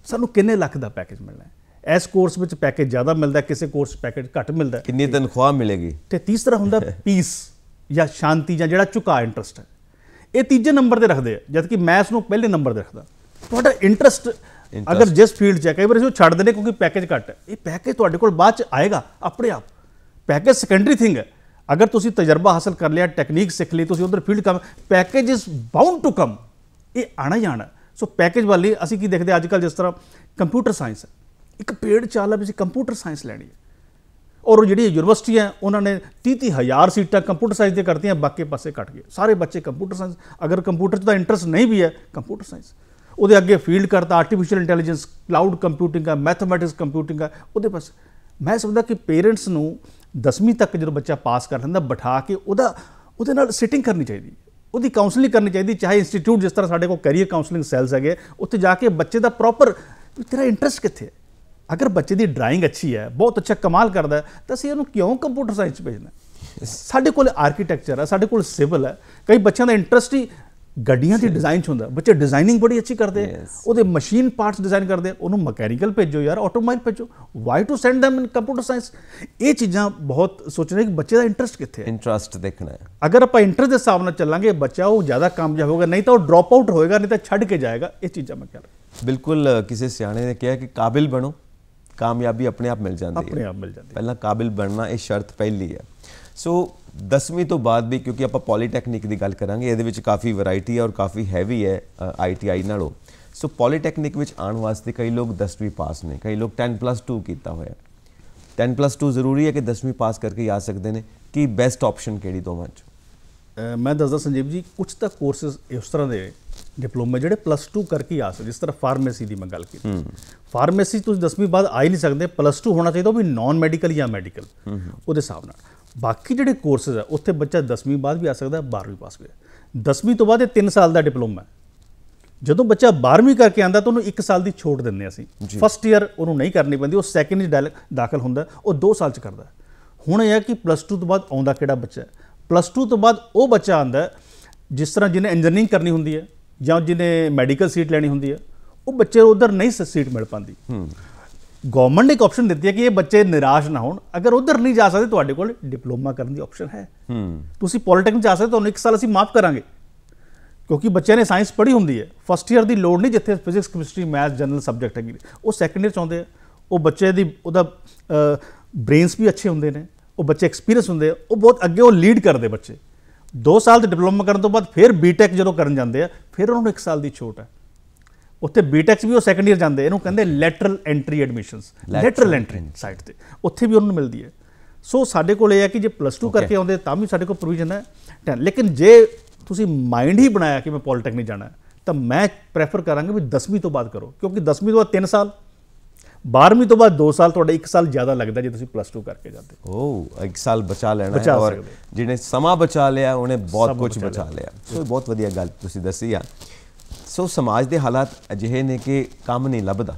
ਸਾਨੂੰ ਕਿੰਨੇ ਲੱਖ ਦਾ ਪੈਕੇਜ ਮਿਲਣਾ ਹੈ ਇਸ ਕੋਰਸ ਵਿੱਚ ਪੈਕੇਜ ਜ਼ਿਆਦਾ ਮਿਲਦਾ ਕਿਸੇ ਕੋਰਸ ਪੈਕੇਜ ਘੱਟ ਮਿਲਦਾ ਕਿੰਨੀ ਤਨਖਾਹ ਮਿਲੇਗੀ ਤੇ ਤੀਸਰਾ ਹੁੰਦਾ ਪੀਸ ਜਾਂ ਸ਼ਾਂਤੀ ਜਾਂ ਜਿਹੜਾ ਝੁਕਾ ਇੰਟਰਸਟ ਹੈ ਇਹ ਤੀਜੇ ਨੰਬਰ ਤੇ ਰੱਖਦੇ ਆ ਜਦ ਕਿ ਇਸ ਨੂੰ ਪਹਿਲੇ ਨੰਬਰ ਤੇ ਰੱਖਦਾ ਤੁਹਾਡਾ ਇੰਟਰਸਟ ਅਗਰ ਜਿਸ ਫੀਲਡ 'ਚ ਹੈ ਕਈ ਵਾਰ ਇਸ ਨੂੰ ਛੱਡ ਦਿੰਦੇ ਕਿਉਂਕਿ ਪੈਕੇਜ ਘੱਟ ਹੈ ਇਹ ਪੈਕੇਜ ਤੁਹਾਡੇ ਕੋਲ ਬਾਅਦ 'ਚ ਆਏਗਾ ਆਪਣੇ ਆਪ ਪੈਕੇਜ ਸੈਕੰਡਰੀ ਥਿੰਗ ਹੈ ਅਗਰ ਤੁਸੀਂ ਤਜਰਬਾ ਹਾਸਲ ਕਰ ਲਿਆ ਟੈਕਨੀਕ ਸਿੱਖ ਲਈ ਤੁਸੀਂ ਉਧਰ ਫੀਲਡ ਕੰਮ ਪੈਕੇਜ ਇਸ ਬਾਉਂਡ ਟੂ ਕਮ ਇਹ ਆਣਾ ਜਾਣਾ ਸੋ ਪੈਕੇਜ ਵਾਲੀ ਅਸੀਂ ਕੀ ਦੇਖਦੇ ਅੱਜ ਕੱਲ ਜਿਸ ਤਰ੍ਹਾਂ ਕੰਪਿਊਟਰ ਸਾਇੰਸ ਇੱਕ ਪੇੜ ਚਾਲ ਵਿੱਚ ਕੰਪਿਊਟਰ ਸਾਇੰਸ ਲੈਣੀ ਹੈ ਔਰ ਜਿਹੜੀ ਯੂਨੀਵਰਸਿਟੀ ਹੈ ਉਹਨਾਂ ਨੇ 30 ਹਜ਼ਾਰ ਸੀਟਾਂ ਕੰਪਿਊਟਰ ਸਾਇੰਸ ਦੇ ਕਰਤੀਆਂ ਬਾਕੀ ਪਾਸੇ ਕੱਟ ਗਏ ਸਾਰੇ ਬੱਚੇ ਕੰਪਿਊਟਰ ਸਾਇੰਸ ਅਗਰ ਕੰਪਿਊਟਰ 'ਚ ਤਾਂ ਇੰਟਰਸਟ ਨਹੀਂ ਵੀ ਹੈ ਕੰਪਿਊਟਰ ਸਾਇੰਸ ਉਹਦੇ ਅੱਗੇ ਫੀਲਡ ਕਰਤਾ ਆਰਟੀਫੀਸ਼ੀਅਲ ਇੰਟੈਲੀਜੈਂਸ ਕਲਾਊਡ ਕੰਪਿਊਟਿੰਗ ਹੈ ਮੈਥਮੈਟਿਕਸ ਕੰਪਿਊਟਿੰਗ ਹੈ ਉਹਦੇ ਪਾਸੇ ਮੈਂ ਸਮਝਦਾ ਕਿ ਪੇਰੈਂਟਸ ਨੂੰ 10ਵੀਂ ਤੱਕ ਜਦੋਂ ਬੱਚਾ ਪਾਸ ਕਰ ਲੈਂਦਾ ਬਿਠਾ ਕੇ ਉਹਦਾ ਉਹਦੇ ਨਾਲ ਸਿਟਿੰਗ ਕਰਨੀ ਚਾਹੀਦੀ ਉਹਦੀ ਕਾਉਂਸਲਿੰਗ ਕਰਨੀ ਚਾਹੀਦੀ ਚਾਹੇ ਇੰਸਟੀਚਿਊਟ ਜਿਸ ਤਰ੍ਹਾਂ ਸਾਡੇ ਕੋਲ ਕੈਰੀਅਰ ਕਾਉਂਸਲਿੰਗ ਸੈਲਸ ਹੈਗੇ ਉੱਥੇ ਜਾ ਕੇ ਬੱਚੇ ਦਾ ਪ੍ਰੋਪਰ ਤੇਰਾ ਇੰਟਰਸਟ ਕਿੱਥੇ ਹੈ ਅਗਰ ਬੱਚੇ ਦੀ ਡਰਾਇੰਗ ਅੱਛੀ ਹੈ ਬਹੁਤ ਅੱਛਾ ਕਮਾਲ ਕਰਦਾ ਤਾਂ ਅਸੀਂ ਇਹਨੂੰ ਕਿਉਂ ਕੰਪਿਊਟਰ ਸਾਇੰਸ ਭੇਜਣਾ ਸਾਡੇ ਕੋਲ ਆਰਕੀਟੈਕਚਰ ਹੈ ਸਾਡੇ ਕੋਲ ਸਿਵਲ ਹੈ ਕਈ ਬੱਚਿਆਂ ਦਾ ਇੰਟਰਸਟ ਹੀ ਗੱਡੀਆਂ ਦੀ ਡਿਜ਼ਾਈਨ ਚ ਹੁੰਦਾ ਬੱਚੇ ਡਿਜ਼ਾਈਨਿੰਗ ਬੜੀ ਅੱਛੀ ਕਰਦੇ ਆ ਉਹਦੇ ਮਸ਼ੀਨ ਪਾਰਟਸ ਡਿਜ਼ਾਈਨ ਕਰਦੇ ਆ ਉਹਨੂੰ ਮਕੈਨੀਕਲ ਭੇਜੋ ਯਾਰ ਆਟੋਮੋਬਾਈਲ ਭੇਜੋ why to send them in computer science ਇਹ ਚੀਜ਼ਾਂ ਬਹੁਤ ਸੋਚਣਾ ਕਿ ਬੱਚੇ ਦਾ ਇੰਟਰਸਟ ਕਿੱਥੇ ਹੈ ਇੰਟਰਸਟ ਦੇਖਣਾ ਹੈ ਅਗਰ ਆਪਾਂ ਇੰਟਰਸਟ ਦੇ ਹਿਸਾਬ ਨਾਲ ਚੱਲਾਂਗੇ ਬੱਚਾ ਉਹ ਜ਼ਿਆਦਾ ਕਾਮਯਾਬ ਹੋਗਾ ਨਹੀਂ ਤਾਂ ਉਹ ਡ੍ਰੌਪ ਆਊਟ ਹੋਏਗਾ ਨਹੀਂ ਤਾਂ ਛੱਡ ਕੇ ਜਾਏਗਾ ਇਹ ਚੀਜ਼ਾਂ ਮੈਂ ਕਹਿੰਦਾ ਬਿਲਕੁਲ ਕਿਸੇ ਸਿਆਣੇ ਨੇ ਕਿਹਾ ਕਿ ਕਾਬਿਲ ਬਣੋ ਕਾਮਯਾਬੀ ਆਪਣੇ ਆਪ ਮਿਲ ਜਾਂਦੀ ਹੈ ਆਪਣੇ ਆਪ ਮਿਲ ਜਾਂਦੀ ਹੈ ਪਹਿਲਾਂ ਕਾਬਿਲ ਬਣਨਾ ਇਹ ਸ਼ਰਤ ਪਹਿਲੀ ਹੈ ਸੋ 10ਵੀਂ ਤੋਂ ਬਾਅਦ ਵੀ ਕਿਉਂਕਿ ਆਪਾਂ ਪੋਲੀਟੈਕਨਿਕ ਦੀ ਗੱਲ ਕਰਾਂਗੇ ਇਹਦੇ ਵਿੱਚ ਕਾਫੀ ਵੈਰਾਈਟੀ ਹੈ ਔਰ ਕਾਫੀ ਹੈਵੀ ਹੈ ਆਈਟੀਆਈ ਨਾਲੋਂ ਸੋ ਪੋਲੀਟੈਕਨਿਕ ਵਿੱਚ ਆਉਣ ਵਾਸਤੇ ਕਈ ਲੋਕ 10ਵੀਂ ਪਾਸ ਨੇ ਕਈ ਲੋਕ 10+2 ਕੀਤਾ ਹੋਇਆ 10+2 ਜ਼ਰੂਰੀ ਹੈ ਕਿ 10ਵੀਂ ਪਾਸ ਕਰਕੇ ਆ ਸਕਦੇ ਨੇ ਕਿ ਬੈਸਟ ਆਪਸ਼ਨ ਕਿਹੜੀ ਦੋਵਾਂ ਚ ਮੈਂ ਦੱਸਦਾ ਸੰਜੀਵ ਜੀ ਕੁਝ ਤਾਂ ਕੋਰਸਸ ਇਸ ਤਰ੍ਹਾਂ ਦੇ ਡਿਪਲੋਮਾ ਜਿਹੜੇ ਪਲੱਸ 2 ਕਰਕੇ ਆ ਸਕਦੇ ਜਿਸ ਤਰ੍ਹਾਂ ਫਾਰਮੇਸੀ ਦੀ ਮੈਂ ਗੱਲ ਕੀਤੀ ਫਾਰਮੇਸੀ ਤੁਸੀਂ 10ਵੀਂ ਬਾਅਦ ਆ ਹੀ ਨਹੀਂ ਸਕਦੇ ਪਲੱਸ 2 ਹੋਣਾ ਚਾਹੀਦਾ ਉਹ ਵੀ ਨਾਨ ਮੈਡੀਕਲ ਜਾਂ ਮੈਡੀਕਲ ਉਹਦੇ ਹਿਸਾਬ ਨਾਲ ਬਾਕੀ ਜਿਹੜੇ ਕੋਰਸਸ ਆ ਉੱਥੇ ਬੱਚਾ 10ਵੀਂ ਬਾਅਦ ਵੀ ਆ ਸਕਦਾ 12ਵੀਂ ਪਾਸ ਵੀ 10ਵੀਂ ਤੋਂ ਬਾਅਦ ਇਹ 3 ਸਾਲ ਦਾ ਡਿਪਲੋਮਾ ਹੈ ਜਦੋਂ ਬੱਚਾ 12ਵੀਂ ਕਰਕੇ ਆਂਦਾ ਤਾਂ ਉਹਨੂੰ 1 ਸਾਲ ਦੀ ਛੋਟ ਦਿੰਦੇ ਅਸੀਂ ਫਸਟ ਇਅਰ ਉਹਨੂੰ ਨਹੀਂ ਕਰਨੀ ਪੈਂਦੀ ਉਹ ਸੈਕੰਡ ਇਅਰ ਦਾਖਲ ਹੁੰਦਾ ਉਹ 2 ਸਾਲ ਚ ਕਰਦਾ ਹੁਣ ਇਹ ਹੈ ਕਿ ਪਲੱਸ 2 ਤੋਂ ਬਾਅਦ ਆਉਂਦਾ ਕਿਹੜਾ ਬੱਚਾ ਪਲੱਸ 2 ਤੋਂ ਬਾਅਦ ਉਹ ਬੱਚਾ ਆਂਦਾ ਜਿਸ ਤਰ੍ਹਾਂ ਜਿਹਨੇ ਇੰਜੀਨੀਅਰਿੰਗ ਕਰਨੀ ਹੁੰਦੀ ਹੈ ਜਾਂ ਜਿਹਨੇ ਮੈਡੀਕਲ ਸੀਟ ਲੈਣੀ ਹੁੰਦੀ ਹੈ ਉਹ ਬੱਚੇ ਉਧਰ ਨਹੀਂ ਸੀਟ ਮਿਲ ਪਾਉਂਦੀ ਗਵਰਨਮੈਂਟ ਇੱਕ ਆਪਸ਼ਨ ਦਿੱਤੀ ਹੈ ਕਿ ਇਹ ਬੱਚੇ ਨਿਰਾਸ਼ ਨਾ ਹੋਣ ਅਗਰ ਉਧਰ ਨਹੀਂ ਜਾ ਸਕਦੇ ਤੁਹਾਡੇ ਕੋਲ ਡਿਪਲੋਮਾ ਕਰਨ ਦੀ ਆਪਸ਼ਨ ਹੈ ਹੂੰ ਤੁਸੀਂ ਪੋਲਿਟੈਕਨਿਕ ਜਾ ਸਕਦੇ ਤੁਹਾਨੂੰ 1 ਸਾਲ ਅਸੀਂ ਮਾਫ ਕਰਾਂਗੇ ਕਿਉਂਕਿ ਬੱਚੇ ਨੇ ਸਾਇੰਸ ਪੜ੍ਹੀ ਹੁੰਦੀ ਹੈ ਫਸਟ ਈਅਰ ਦੀ ਲੋੜ ਨਹੀਂ ਜਿੱਥੇ physics chemistry math general subject ਹੈਗੇ ਉਹ ਸੈਕੰਡ ਈਅਰ ਚਾਹੁੰਦੇ ਆ ਉਹ ਬੱਚੇ ਦੀ ਉਹਦਾ ਬ੍ਰੇਨਸ ਵੀ ਅੱਛੇ ਹੁੰਦੇ ਨੇ ਉਹ ਬੱਚੇ ਐਕਸਪੀਰੀਅੰਸ ਹੁੰਦੇ ਆ ਉਹ ਬਹੁਤ ਅੱਗੇ ਉਹ ਲੀਡ ਕਰਦੇ ਬੱਚੇ 2 ਸਾਲ ਦੇ ਡਿਪਲੋਮਾ ਕਰਨ ਤੋਂ ਬਾਅਦ ਫਿਰ ਬੀਟੈਕ ਜਦੋਂ ਕਰਨ ਜਾਂਦੇ ਆ ਫਿਰ ਉਹਨਾਂ ਨੂੰ 1 ਸਾਲ ਦੀ ਛੋਟ ਹੈ ਉੱਥੇ ਬੀਟੈਕਸ e ਵੀ ਉਹ ਸੈਕੰਡ ਇਅਰ ਜਾਂਦੇ ਇਹਨੂੰ ਕਹਿੰਦੇ lateral entry admissions lateral entry site ਤੇ ਉੱਥੇ ਵੀ ਉਹਨਾਂ ਨੂੰ ਮਿਲਦੀ ਹੈ ਸੋ ਸਾਡੇ ਕੋਲ ਇਹ ਹੈ ਕਿ ਜੇ ਪਲੱਸ 2 ਕਰਕੇ ਆਉਂਦੇ ਤਾਂ ਵੀ ਸਾਡੇ ਕੋਲ ਪ੍ਰੋਵੀਜ਼ਨ ਹੈ ਲੇਕਿਨ ਜੇ ਤੁਸੀਂ ਮਾਈਂਡ ਹੀ ਬਣਾਇਆ ਕਿ ਮੈਂ ਪੋਲੀਟੈਕਨਿਕ ਜਾਣਾ ਤਾਂ ਮੈਂ ਪ੍ਰੈਫਰ ਕਰਾਂਗਾ ਵੀ 10ਵੀਂ ਤੋਂ ਬਾਅਦ ਕਰੋ ਕਿਉਂਕਿ 10ਵੀਂ ਤੋਂ ਬਾਅਦ 3 ਸਾਲ 12ਵੀਂ ਤੋਂ ਬਾਅਦ 2 ਸਾਲ ਤੁਹਾਡਾ 1 ਸਾਲ ਜ਼ਿਆਦਾ ਲੱਗਦਾ ਜੇ ਤੁਸੀਂ ਪਲੱਸ 2 ਕਰਕੇ ਜਾਂਦੇ ਹੋ ਓ 1 ਸਾਲ ਬਚਾ ਲੈਣਾ ਹੈ ਔਰ ਜਿਹਨੇ ਸਮਾਂ ਬਚਾ ਲਿਆ ਉਹਨੇ ਬਹੁਤ ਕੁਝ ਬਚਾ ਲਿਆ ਸੋ ਬਹੁਤ ਵਧੀਆ ਗੱਲ ਤੁਸੀਂ ਦੱਸੀ ਆ ਸੋ ਸਮਾਜ ਦੇ ਹਾਲਾਤ ਅਜਿਹੇ ਨੇ ਕਿ ਕੰਮ ਨਹੀਂ ਲੱਭਦਾ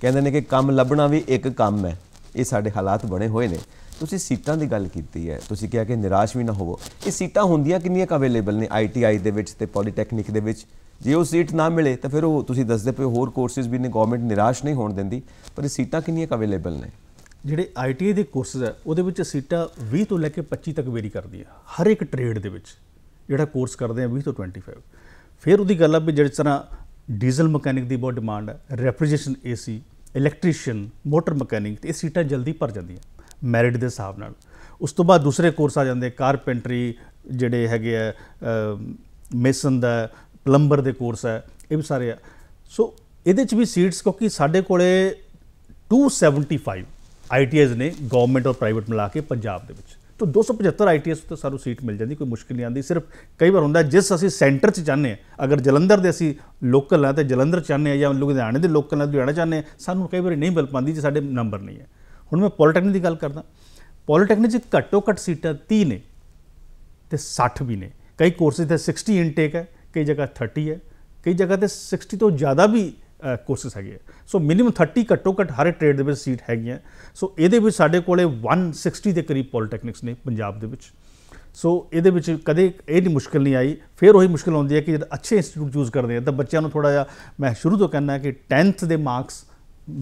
ਕਹਿੰਦੇ ਨੇ ਕਿ ਕੰਮ ਲੱਭਣਾ ਵੀ ਇੱਕ ਕੰਮ ਹੈ ਇਹ ਸਾਡੇ ਹਾਲਾਤ ਬਣੇ ਹੋਏ ਨੇ ਤੁਸੀਂ ਸੀਟਾਂ ਦੀ ਗੱਲ ਕੀਤੀ ਹੈ ਤੁਸੀਂ ਕਿਹਾ ਕਿ ਨਿਰਾਸ਼ ਵੀ ਨਾ ਹੋਵੋ ਇਹ ਸੀਟਾਂ ਹੁੰਦੀਆਂ ਕਿੰਨੀਆਂ ਅਵੇਲੇਬਲ ਨੇ ਆਈਟੀਆਈ ਦੇ ਵਿੱਚ ਤੇ ਪੋਲੀਟੈਕਨਿਕ ਦੇ ਵਿੱਚ ਜੇ ਉਹ ਸੀਟ ਨਾ ਮਿਲੇ ਤਾਂ ਫਿਰ ਉਹ ਤੁਸੀਂ ਦੱਸਦੇ ਪਏ ਹੋਰ ਕੋਰਸਿਸ ਵੀ ਨੇ ਗਵਰਨਮੈਂਟ ਨਿਰਾਸ਼ ਨਹੀਂ ਹੋਣ ਦਿੰਦੀ ਪਰ ਇਹ ਸੀਟਾਂ ਕਿੰਨੀਆਂ ਅਵੇਲੇਬਲ ਨੇ ਜਿਹੜੇ ਆਈਟੀਆਈ ਦੇ ਕੋਰਸਸ ਹੈ ਉਹਦੇ ਵਿੱਚ ਸੀਟਾਂ 20 ਤੋਂ ਲੈ ਕੇ 25 ਤੱਕ ਵੇਰੀ ਕਰਦੀ ਹੈ ਹਰ ਇੱਕ ਟ੍ਰੇਡ ਦੇ ਵਿੱਚ ਜਿਹੜਾ ਕੋਰਸ ਕਰਦੇ ਆ 20 ਤੋਂ 25 ਫਿਰ ਉਹਦੀ ਗੱਲ ਆ ਵੀ ਜਿਹੜੇ ਤਰ੍ਹਾਂ ਡੀਜ਼ਲ ਮਕੈਨਿਕ ਦੀ ਬਹੁਤ ਡਿਮਾਂਡ ਹੈ refrigeration AC electrician motor mechanic ਤੇ ਇਹ ਸੀਟਾਂ ਜਲਦੀ ਭਰ ਜਾਂਦੀਆਂ ਮੈਰਿਟ ਦੇ ਹਿਸਾਬ ਨਾਲ ਉਸ ਤੋਂ ਬਾਅਦ ਦੂਸਰੇ ਕੋਰਸ ਆ ਜਾਂਦੇ ਕਾਰਪੈਂਟਰੀ ਜਿਹੜੇ ਹੈਗੇ ਆ ਮੇਸਨ ਦਾ ਪਲੰਬਰ ਦੇ ਕੋਰਸ ਹੈ ਇਹ ਵੀ ਸਾਰੇ ਆ ਸੋ ਇਹਦੇ ਚ ਵੀ ਸੀਟਸ ਕਿਉਂਕਿ ਸਾਡੇ ਕੋਲੇ 275 ਆਈਟੀਆਈਜ਼ ਨੇ ਗਵਰਨਮੈਂਟ ਔਰ ਪ੍ਰਾਈਵੇਟ ਮਿਲਾ ਕੇ ਪੰਜਾਬ ਦੇ ਵਿੱਚ ਤਾਂ 275 ਆਈਟੀਐਸ ਤੋਂ ਸਾਨੂੰ ਸੀਟ ਮਿਲ ਜਾਂਦੀ ਕੋਈ ਮੁਸ਼ਕਿਲ ਨਹੀਂ ਆਂਦੀ ਸਿਰਫ ਕਈ ਵਾਰ ਹੁੰਦਾ ਜਿਸ ਅਸੀਂ ਸੈਂਟਰ 'ਚ ਚਾਹੁੰਦੇ ਆ ਅਗਰ ਜਲੰਧਰ ਦੇ ਅਸੀਂ ਲੋਕਲ ਆ ਤੇ ਜਲੰਧਰ ਚਾਹੁੰਦੇ ਆ ਜਾਂ ਲੁਧਿਆਣੇ ਦੇ ਲੋਕਲ ਆ ਲੁਧਿਆਣਾ ਚਾਹੁੰਦੇ ਆ ਸਾਨੂੰ ਕਈ ਵਾਰ ਨਹੀਂ ਮਿਲ ਪਾਉਂਦੀ ਜੇ ਸਾਡੇ ਨੰਬਰ ਨਹੀਂ ਹੈ ਹੁਣ ਮੈਂ ਪੋਲੀਟੈਕਨਿਕ ਦੀ ਗੱਲ ਕਰਦਾ ਪੋਲੀਟੈਕਨਿਕ 'ਚ ਘੱਟੋ ਘੱਟ ਸੀਟਾਂ 30 ਨੇ ਤੇ 60 ਵੀ ਨੇ ਕਈ ਕੋਰਸਿਸ ਤੇ 60 ਇਨਟੇਕ ਹੈ ਕਈ ਜਗ੍ਹਾ 30 ਹੈ ਕਈ ਜਗ੍ਹਾ ਤੇ 60 ਤੋਂ ਜ਼ਿਆਦਾ ਵੀ ਕੋਰਸਸ ਹੈਗੇ ਸੋ ਮਿਨੀਮਮ 30 ਘੱਟੋ ਘੱਟ ਹਰ ਟ੍ਰੇਡ ਦੇ ਵਿੱਚ ਸੀਟ ਹੈਗੀਆਂ ਸੋ ਇਹਦੇ ਵਿੱਚ ਸਾਡੇ ਕੋਲੇ 160 ਦੇ ਕਰੀਬ ਪੋਲੀਟੈਕਨਿਕਸ ਨੇ ਪੰਜਾਬ ਦੇ ਵਿੱਚ ਸੋ ਇਹਦੇ ਵਿੱਚ ਕਦੇ ਇਹ ਨਹੀਂ ਮੁਸ਼ਕਲ ਨਹੀਂ ਆਈ ਫਿਰ ਉਹੀ ਮੁਸ਼ਕਲ ਆਉਂਦੀ ਹੈ ਕਿ ਜਦ ਅੱਛੇ ਇੰਸਟੀਚਿਊਟ ਚੂਜ਼ ਕਰਦੇ ਆ ਤਾਂ ਬੱਚਿਆਂ ਨੂੰ ਥੋੜਾ ਜਿਹਾ ਮੈਂ ਸ਼ੁਰੂ ਤੋਂ ਕਹਿੰਦਾ ਕਿ 10th ਦੇ ਮਾਰਕਸ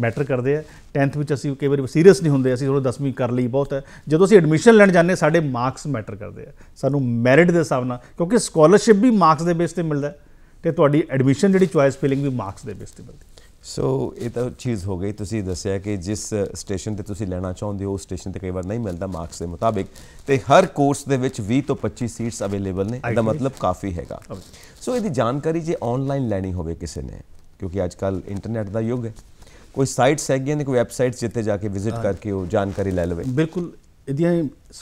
ਮੈਟਰ ਕਰਦੇ ਆ 10th ਵਿੱਚ ਅਸੀਂ ਕਈ ਵਾਰੀ ਸੀਰੀਅਸ ਨਹੀਂ ਹੁੰਦੇ ਅਸੀਂ ਥੋੜਾ 10ਵੀਂ ਕਰ ਲਈ ਬਹੁਤ ਹੈ ਜਦੋਂ ਅਸੀਂ ਐਡਮਿਸ਼ਨ ਲੈਣ ਜਾਂਦੇ ਸਾਡੇ ਮਾਰਕਸ ਮੈਟਰ ਕਰਦੇ ਆ ਸਾਨੂੰ ਮੈਰਿਟ ਦੇ ਹਿਸਾਬ ਨਾਲ ਕਿਉਂਕਿ ਸਕਾਲਰਸ਼ਿਪ ਵੀ ਮਾਰਕਸ ਦੇ ਬੇਸ ਤੇ ਮਿਲਦਾ ਹੈ ਤੇ ਤੁਹਾਡੀ ਐਡਮਿਸ਼ਨ ਜਿਹੜੀ ਚੁਆਇਸ ਫਿਲਿੰਗ ਵੀ ਮਾਰਕਸ ਦੇ ਬੇਸ ਤੇ ਬਣਦੀ ਸੋ ਇਹ ਤਾਂ ਚੀਜ਼ ਹੋ ਗਈ ਤੁਸੀਂ ਦੱਸਿਆ ਕਿ ਜਿਸ ਸਟੇਸ਼ਨ ਤੇ ਤੁਸੀਂ ਲੈਣਾ ਚਾਹੁੰਦੇ ਹੋ ਉਸ ਸਟੇਸ਼ਨ ਤੇ ਕਈ ਵਾਰ ਨਹੀਂ ਮਿਲਦਾ ਮਾਰਕਸ ਦੇ ਮੁਤਾਬਿਕ ਤੇ ਹਰ ਕੋਰਸ ਦੇ ਵਿੱਚ 20 ਤੋਂ 25 ਸੀਟਸ ਅਵੇਲੇਬਲ ਨੇ ਇਹਦਾ ਮਤਲਬ ਕਾਫੀ ਹੈਗਾ ਸੋ ਇਹਦੀ ਜਾਣਕਾਰੀ ਜੇ ਆਨਲਾਈਨ ਲੈਣੀ ਹੋਵੇ ਕਿਸੇ ਨੇ ਕਿਉਂਕਿ ਅੱਜ ਕੱਲ ਇੰਟਰਨੈਟ ਦਾ ਯੁੱਗ ਹੈ ਕੋਈ ਸਾਈਟਸ ਹੈਗੀਆਂ ਨੇ ਕੋਈ ਵੈਬਸਾਈਟਸ ਜਿੱਥੇ ਜਾ ਕੇ ਵਿਜ਼ਿਟ ਕਰਕੇ ਉਹ ਜਾਣਕਾਰੀ ਲੈ ਲਵੇ ਬਿਲਕੁਲ ਇਹਦੀਆਂ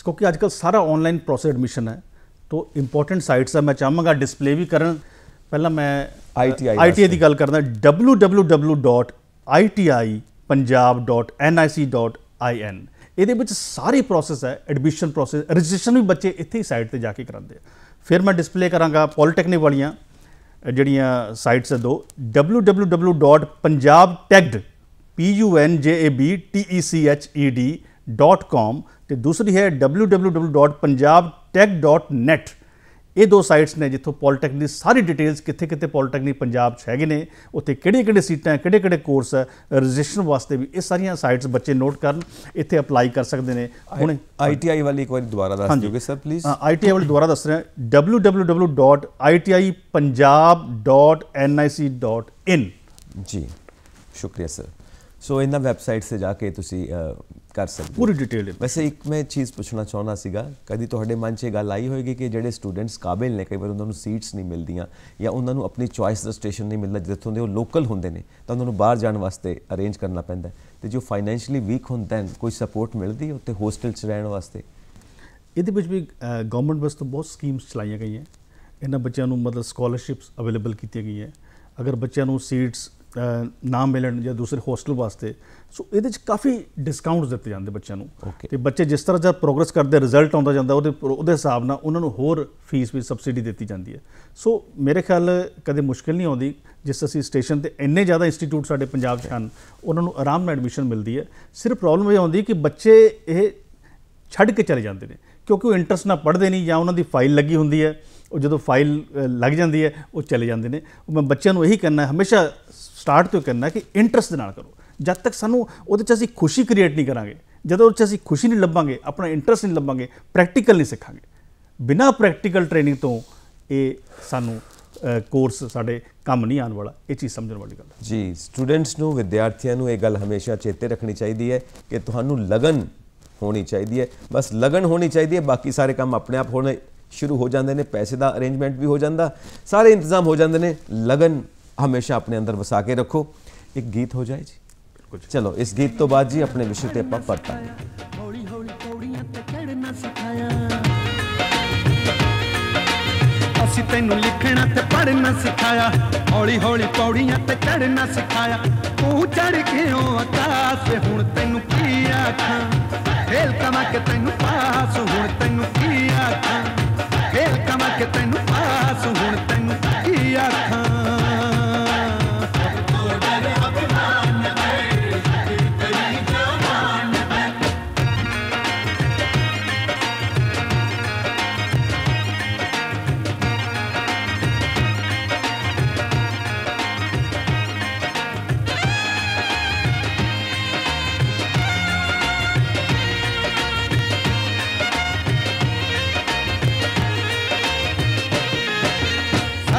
ਕਿਉਂਕਿ ਅੱਜ ਕੱਲ ਸਾਰਾ ਆਨਲਾਈਨ ਪ੍ਰੋਸੈਸ ਐਡਮਿਸ਼ਨ ਹੈ ਤੋਂ ਇੰਪੋਰਟੈਂਟ ਸਾਈਟਸ ਆ ਮੈਂ ਚਾਹਾਂਗਾ ਡਿਸਪਲੇ ਵੀ ਕਰਨ पहला मैं आई T I I I T की गल करना W W W dot I T I Punjab dot N I C dot I N ए सारी प्रोसैस है एडमिशन प्रोसैस रजिस्ट्रेशन भी बच्चे इतें ही साइट पर जाके कराते फिर मैं डिस्प्ले करा पॉलीटेक्निक वाली जइट्स है दो W W W dot Punjab tagged P U N J A B T E C H E D dot com तो दूसरी है W W W dot Punjab tag dot net ਇਹ ਦੋ ਸਾਈਟਸ ਨੇ ਜਿੱਥੋਂ ਪੋਲੀਟੈਕਨਿਕ ਦੀ ਸਾਰੀ ਡਿਟੇਲਸ ਕਿੱਥੇ ਕਿੱਥੇ ਪੋਲੀਟੈਕਨਿਕ ਪੰਜਾਬ 'ਚ ਹੈਗੇ ਨੇ ਉੱਥੇ ਕਿਹੜੇ ਕਿਹੜੇ ਸੀਟਾਂ ਕਿਹੜੇ ਕਿਹੜੇ ਕੋਰਸ ਹੈ ਰਜਿਸਟ੍ਰੇਸ਼ਨ ਵਾਸਤੇ ਵੀ ਇਹ ਸਾਰੀਆਂ ਸਾਈਟਸ ਬੱਚੇ ਨੋਟ ਕਰਨ ਇੱਥੇ ਅਪਲਾਈ ਕਰ ਸਕਦੇ ਨੇ ਹੁਣ ਆਈਟੀਆਈ ਵਾਲੀ ਇੱਕ ਵਾਰੀ ਦੁਬਾਰਾ ਦੱਸ ਦਿਓਗੇ ਸਰ ਪਲੀਜ਼ ਹਾਂ ਆਈਟੀਆਈ ਵਾਲੀ ਦੁਬਾਰਾ ਦੱਸ ਰਿਹਾ www.itipunjab.nic.in ਜੀ ਸ਼ੁਕਰੀਆ ਸਰ ਸੋ ਇਹਨਾਂ ਵੈਬਸਾਈਟ ਸੇ ਜਾ ਕੇ ਤੁਸੀਂ ਕਰ ਸਕਦੇ ਪੂਰੀ ਡਿਟੇਲ ਵੈਸੇ ਇੱਕ ਮੈਂ ਚੀਜ਼ ਪੁੱਛਣਾ ਚਾਹੁੰਦਾ ਸੀਗਾ ਕਦੀ ਤੁਹਾਡੇ ਮਨ 'ਚ ਇਹ ਗੱਲ ਆਈ ਹੋਏਗੀ ਕਿ ਜਿਹੜੇ ਸਟੂਡੈਂਟਸ ਕਾਬਿਲ ਨੇ ਕਈ ਵਾਰ ਉਹਨਾਂ ਨੂੰ ਸੀਟਸ ਨਹੀਂ ਮਿਲਦੀਆਂ ਜਾਂ ਉਹਨਾਂ ਨੂੰ ਆਪਣੀ ਚੁਆਇਸ ਦਾ ਸਟੇਸ਼ਨ ਨਹੀਂ ਮਿਲਦਾ ਜਿੱਥੋਂ ਦੇ ਉਹ ਲੋਕਲ ਹੁੰਦੇ ਨੇ ਤਾਂ ਉਹਨਾਂ ਨੂੰ ਬਾਹਰ ਜਾਣ ਵਾਸਤੇ ਅਰੇਂਜ ਕਰਨਾ ਪੈਂਦਾ ਤੇ ਜੋ ਫਾਈਨੈਂਸ਼ੀਅਲੀ ਵੀਕ ਹੁੰਦੇ ਹਨ ਕੋਈ ਸਪੋਰਟ ਮਿਲਦੀ ਹੈ ਉੱਤੇ ਹੋਸਟਲ 'ਚ ਰਹਿਣ ਵਾਸਤੇ ਇਹਦੇ ਵਿੱਚ ਵੀ ਗਵਰਨਮੈਂਟ ਵੱਸ ਤੋਂ ਬਹੁਤ ਸਕੀਮਸ ਚਲਾਈਆਂ ਗਈਆਂ ਇਹਨਾਂ ਬੱਚਿਆਂ ਨੂੰ ਮਤਲਬ ਸਕਾਲਰਸ਼ਿਪਸ ਅਵੇਲੇਬਲ ਕੀਤੀਆਂ ਗਈਆਂ ਅਗਰ ਬੱਚਿਆਂ ਨੂੰ ਸੀਟਸ ਨਾ ਮਿਲਣ ਜਾਂ ਦੂਸਰੇ ਹੋਸਟਲ ਵਾਸਤੇ ਸੋ ਇਹਦੇ ਚ ਕਾਫੀ ਡਿਸਕਾਊਂਟਸ ਦਿੱਤੇ ਜਾਂਦੇ ਬੱਚਿਆਂ ਨੂੰ ਤੇ ਬੱਚੇ ਜਿਸ ਤਰ੍ਹਾਂ ਜਦ ਪ੍ਰੋਗਰੈਸ ਕਰਦੇ ਰਿਜ਼ਲਟ ਆਉਂਦਾ ਜਾਂਦਾ ਉਹਦੇ ਉਹਦੇ ਹਿਸਾਬ ਨਾਲ ਉਹਨਾਂ ਨੂੰ ਹੋਰ ਫੀਸ ਵੀ ਸਬਸਿਡੀ ਦਿੱਤੀ ਜਾਂਦੀ ਹੈ ਸੋ ਮੇਰੇ ਖਿਆਲ ਕਦੇ ਮੁਸ਼ਕਲ ਨਹੀਂ ਆਉਂਦੀ ਜਿਸ ਅਸੀਂ ਸਟੇਸ਼ਨ ਤੇ ਇੰਨੇ ਜ਼ਿਆਦਾ ਇੰਸਟੀਚਿਊਟ ਸਾਡੇ ਪੰਜਾਬ 'ਚ ਹਨ ਉਹਨਾਂ ਨੂੰ ਆਰਾਮ ਨਾਲ ਐਡਮਿਸ਼ਨ ਮਿਲਦੀ ਹੈ ਸਿਰਫ ਪ੍ਰੋਬਲਮ ਇਹ ਆਉਂਦੀ ਕਿ ਬੱਚੇ ਇਹ ਛੱਡ ਕੇ ਚਲੇ ਜਾਂਦੇ ਨੇ ਕਿਉਂਕਿ ਉਹ ਇੰਟਰਸਟ ਨਾਲ ਪੜ੍ਹਦੇ ਨਹੀਂ ਜਾਂ ਉਹਨਾਂ ਦੀ ਫਾਈਲ ਲੱਗੀ ਹੁੰਦੀ ਹੈ ਉਹ ਜਦੋਂ ਫਾਈਲ ਲੱਗ ਜਾਂਦੀ ਹੈ ਉਹ ਚਲੇ ਜਾਂਦੇ ਨੇ ਮੈਂ ਬੱਚਿਆਂ ਨੂੰ ਇਹੀ ਕਹਿਣਾ ਹਮੇਸ਼ਾ ਸਟਾਰਟ ਤੋਂ ਕਰਨਾ ਕਿ ਇੰਟਰਸਟ ਦੇ ਨਾਲ ਕਰੋ ਜਦ ਤੱਕ ਸਾਨੂੰ ਉਹਦੇ 'ਚ ਅਸੀਂ ਖੁਸ਼ੀ ਕ੍ਰੀਏਟ ਨਹੀਂ ਕਰਾਂਗੇ ਜਦੋਂ ਉਹ 'ਚ ਅਸੀਂ ਖੁਸ਼ੀ ਨਹੀਂ ਲੱਭਾਂਗੇ ਆਪਣਾ ਇੰਟਰਸਟ ਨਹੀਂ ਲੱਭਾਂਗੇ ਪ੍ਰੈਕਟੀਕਲ ਨਹੀਂ ਸਿੱਖਾਂਗੇ ਬਿਨਾ ਪ੍ਰੈਕਟੀਕਲ ਟ੍ਰੇਨਿੰਗ ਤੋਂ ਇਹ ਸਾਨੂੰ ਕੋਰਸ ਸਾਡੇ ਕੰਮ ਨਹੀਂ ਆਉਣ ਵਾਲਾ ਇਹ ਚੀਜ਼ ਸਮਝਣ ਵਾਲੀ ਗੱਲ ਹੈ ਜੀ ਸਟੂਡੈਂਟਸ ਨੂੰ ਵਿਦਿਆਰਥੀਆਂ ਨੂੰ ਇਹ ਗੱਲ ਹਮੇਸ਼ਾ ਚੇਤੇ ਰੱਖਣੀ ਚਾਹੀਦੀ ਹੈ ਕਿ ਤੁਹਾਨੂੰ ਲਗਨ ਹੋਣੀ ਚਾਹੀਦੀ ਹੈ ਬਸ ਲਗਨ ਹੋਣੀ ਚਾਹੀਦੀ ਹੈ ਬਾਕੀ ਸਾਰੇ ਕੰਮ ਆਪਣੇ ਆਪ ਹੋਣੇ ਸ਼ੁਰੂ ਹੋ ਜਾਂਦੇ ਨੇ ਪੈਸੇ ਦਾ ਅਰੇਂਜਮੈਂਟ ਵੀ ਹੋ ਜਾਂਦਾ ਸਾਰੇ ਇੰਤਜ਼ਾਮ ਹੋ ਜਾਂਦੇ ਨੇ ਲਗਨ हमेशा अपने अंदर वसा के रखो एक गीत हो जाए जी चलो इस गीत तो बाद जी अपने विषय से पर पड़ता है तेनू लिखना ते पढ़ना सिखाया हौली हौली पौड़िया ते चढ़ना सिखाया तू चढ़ के आकाश हूं तेन की आखा खेल कमक तेन पास हूं तेन की आखा खेल कमक तेन पास हूं तेन की आखा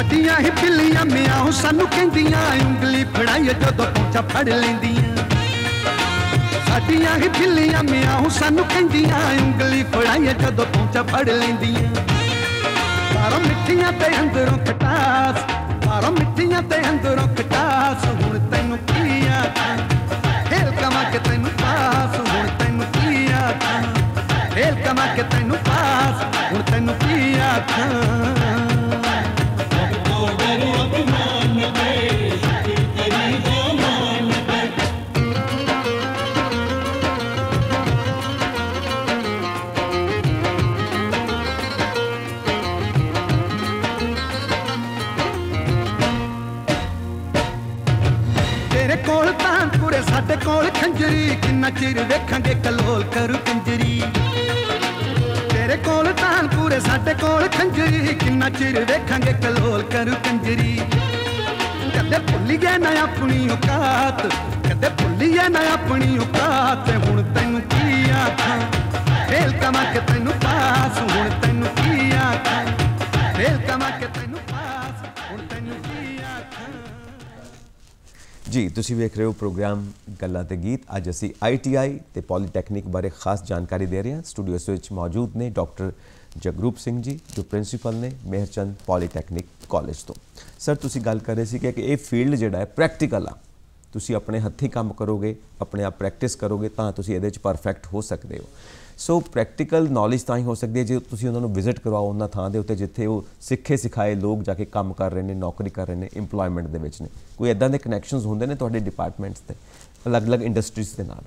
ਸਾਡੀਆਂ ਹੀ ਬਿੱਲੀਆਂ ਮਿਆਂ ਸਾਨੂੰ ਕਹਿੰਦੀਆਂ ਉਂਗਲੀ ਫੜਾਈਏ ਜਦੋਂ ਪਹੁੰਚਾ ਫੜ ਲੈਂਦੀਆਂ ਸਾਡੀਆਂ ਹੀ ਬਿੱਲੀਆਂ ਮਿਆਂ ਸਾਨੂੰ ਕਹਿੰਦੀਆਂ ਉਂਗਲੀ ਫੜਾਈਏ ਜਦੋਂ ਪਹੁੰਚਾ ਫੜ ਲੈਂਦੀਆਂ ਬਾਹਰੋਂ ਮਿੱਠੀਆਂ ਤੇ ਅੰਦਰੋਂ ਖਟਾਸ ਬਾਹਰੋਂ ਮਿੱਠੀਆਂ ਤੇ ਅੰਦਰੋਂ ਖਟਾਸ ਹੁਣ ਤੈਨੂੰ ਕੀ ਆਖਾਂ ਖੇਲ ਕਮਾ ਕੇ ਤੈਨੂੰ ਪਾਸ ਹੁਣ ਤੈਨੂੰ ਕੀ ਆਖਾਂ ਖੇਲ ਕਮਾ ਕੇ ਤੈਨੂੰ ਪਾਸ ਹੁਣ ਤੈਨੂੰ ਕੀ ਆਖਾਂ ਕੋਲ ਖੰਜਰੀ ਕਿੰਨਾ ਚਿਰ ਵੇਖਾਂਗੇ ਕਲੋਲ ਕਰੂ ਕੰਜਰੀ ਤੇਰੇ ਕੋਲ ਤਾਂ ਪੂਰੇ ਸਾਡੇ ਕੋਲ ਖੰਜਰੀ ਕਿੰਨਾ ਚਿਰ ਵੇਖਾਂਗੇ ਕਲੋਲ ਕਰੂ ਕੰਜਰੀ ਕਦੇ ਭੁੱਲੀ ਗਿਆ ਨਾ ਆਪਣੀ ਔਕਾਤ ਕਦੇ ਭੁੱਲੀ ਭੁੱਲੀਏ ਨਾ ਆਪਣੀ ਔਕਾਤ ਹੁਣ ਤੈਨੂੰ ਕੀ ਆਖਾਂ ਫੇਲ ਕਮਾ ਤੈਨੂੰ ਜੀ ਤੁਸੀਂ ਵੇਖ ਰਹੇ ਹੋ ਪ੍ਰੋਗਰਾਮ ਗੱਲਾਂ ਤੇ ਗੀਤ ਅੱਜ ਅਸੀਂ ਆਈਟੀਆਈ ਤੇ ਪੋਲੀਟੈਕਨਿਕ ਬਾਰੇ ਖਾਸ ਜਾਣਕਾਰੀ ਦੇ ਰਹੇ ਹਾਂ ਸਟੂਡੀਓ ਵਿੱਚ ਮੌਜੂਦ ਨੇ ਡਾਕਟਰ ਜਗਰੂਪ ਸਿੰਘ ਜੀ ਜੋ ਪ੍ਰਿੰਸੀਪਲ ਨੇ ਮਹਿਰਚੰਦ ਪੋਲੀਟੈਕਨਿਕ ਕਾਲਜ ਤੋਂ ਸਰ ਤੁਸੀਂ ਗੱਲ ਕਰ ਰਹੇ ਸੀ ਕਿ ਇਹ ਫੀਲਡ ਜਿਹੜਾ ਹੈ ਪ੍ਰੈਕਟੀਕਲ ਆ ਤੁਸੀਂ ਆਪਣੇ ਹੱਥੀ ਕੰਮ ਕਰੋਗੇ ਆਪਣੇ ਆਪ ਪ੍ਰੈਕਟਿਸ ਕਰੋਗੇ ਤਾਂ ਤੁਸੀਂ ਇਹਦੇ ਵਿੱਚ ਪਰਫੈਕਟ ਹੋ ਸਕਦੇ ਹੋ ਸੋ ਪ੍ਰੈਕਟੀਕਲ ਨੌਲੇਜ ਤਾਂ ਹੀ ਹੋ ਸਕਦੀ ਹੈ ਜੇ ਤੁਸੀਂ ਉਹਨਾਂ ਨੂੰ ਵਿਜ਼ਿਟ ਕਰਵਾਓ ਉਹਨਾਂ ਥਾਂ ਦੇ ਉੱਤੇ ਜਿੱਥੇ ਉਹ ਸਿੱਖੇ ਸਿਖਾਏ ਲੋਕ ਜਾ ਕੇ ਕੰਮ ਕਰ ਰਹੇ ਨੇ ਨੌਕਰੀ ਕਰ ਰਹੇ ਨੇ ਏਮਪਲੋਇਮੈਂਟ ਦੇ ਵਿੱਚ ਨੇ ਕੋਈ ਇਦਾਂ ਦੇ ਕਨੈਕਸ਼ਨਸ ਹੁੰਦੇ ਨੇ ਤੁਹਾਡੇ ਡਿਪਾਰਟਮੈਂਟਸ ਤੇ ਅਲੱਗ-ਅਲੱਗ ਇੰਡਸਟਰੀਜ਼ ਦੇ ਨਾਲ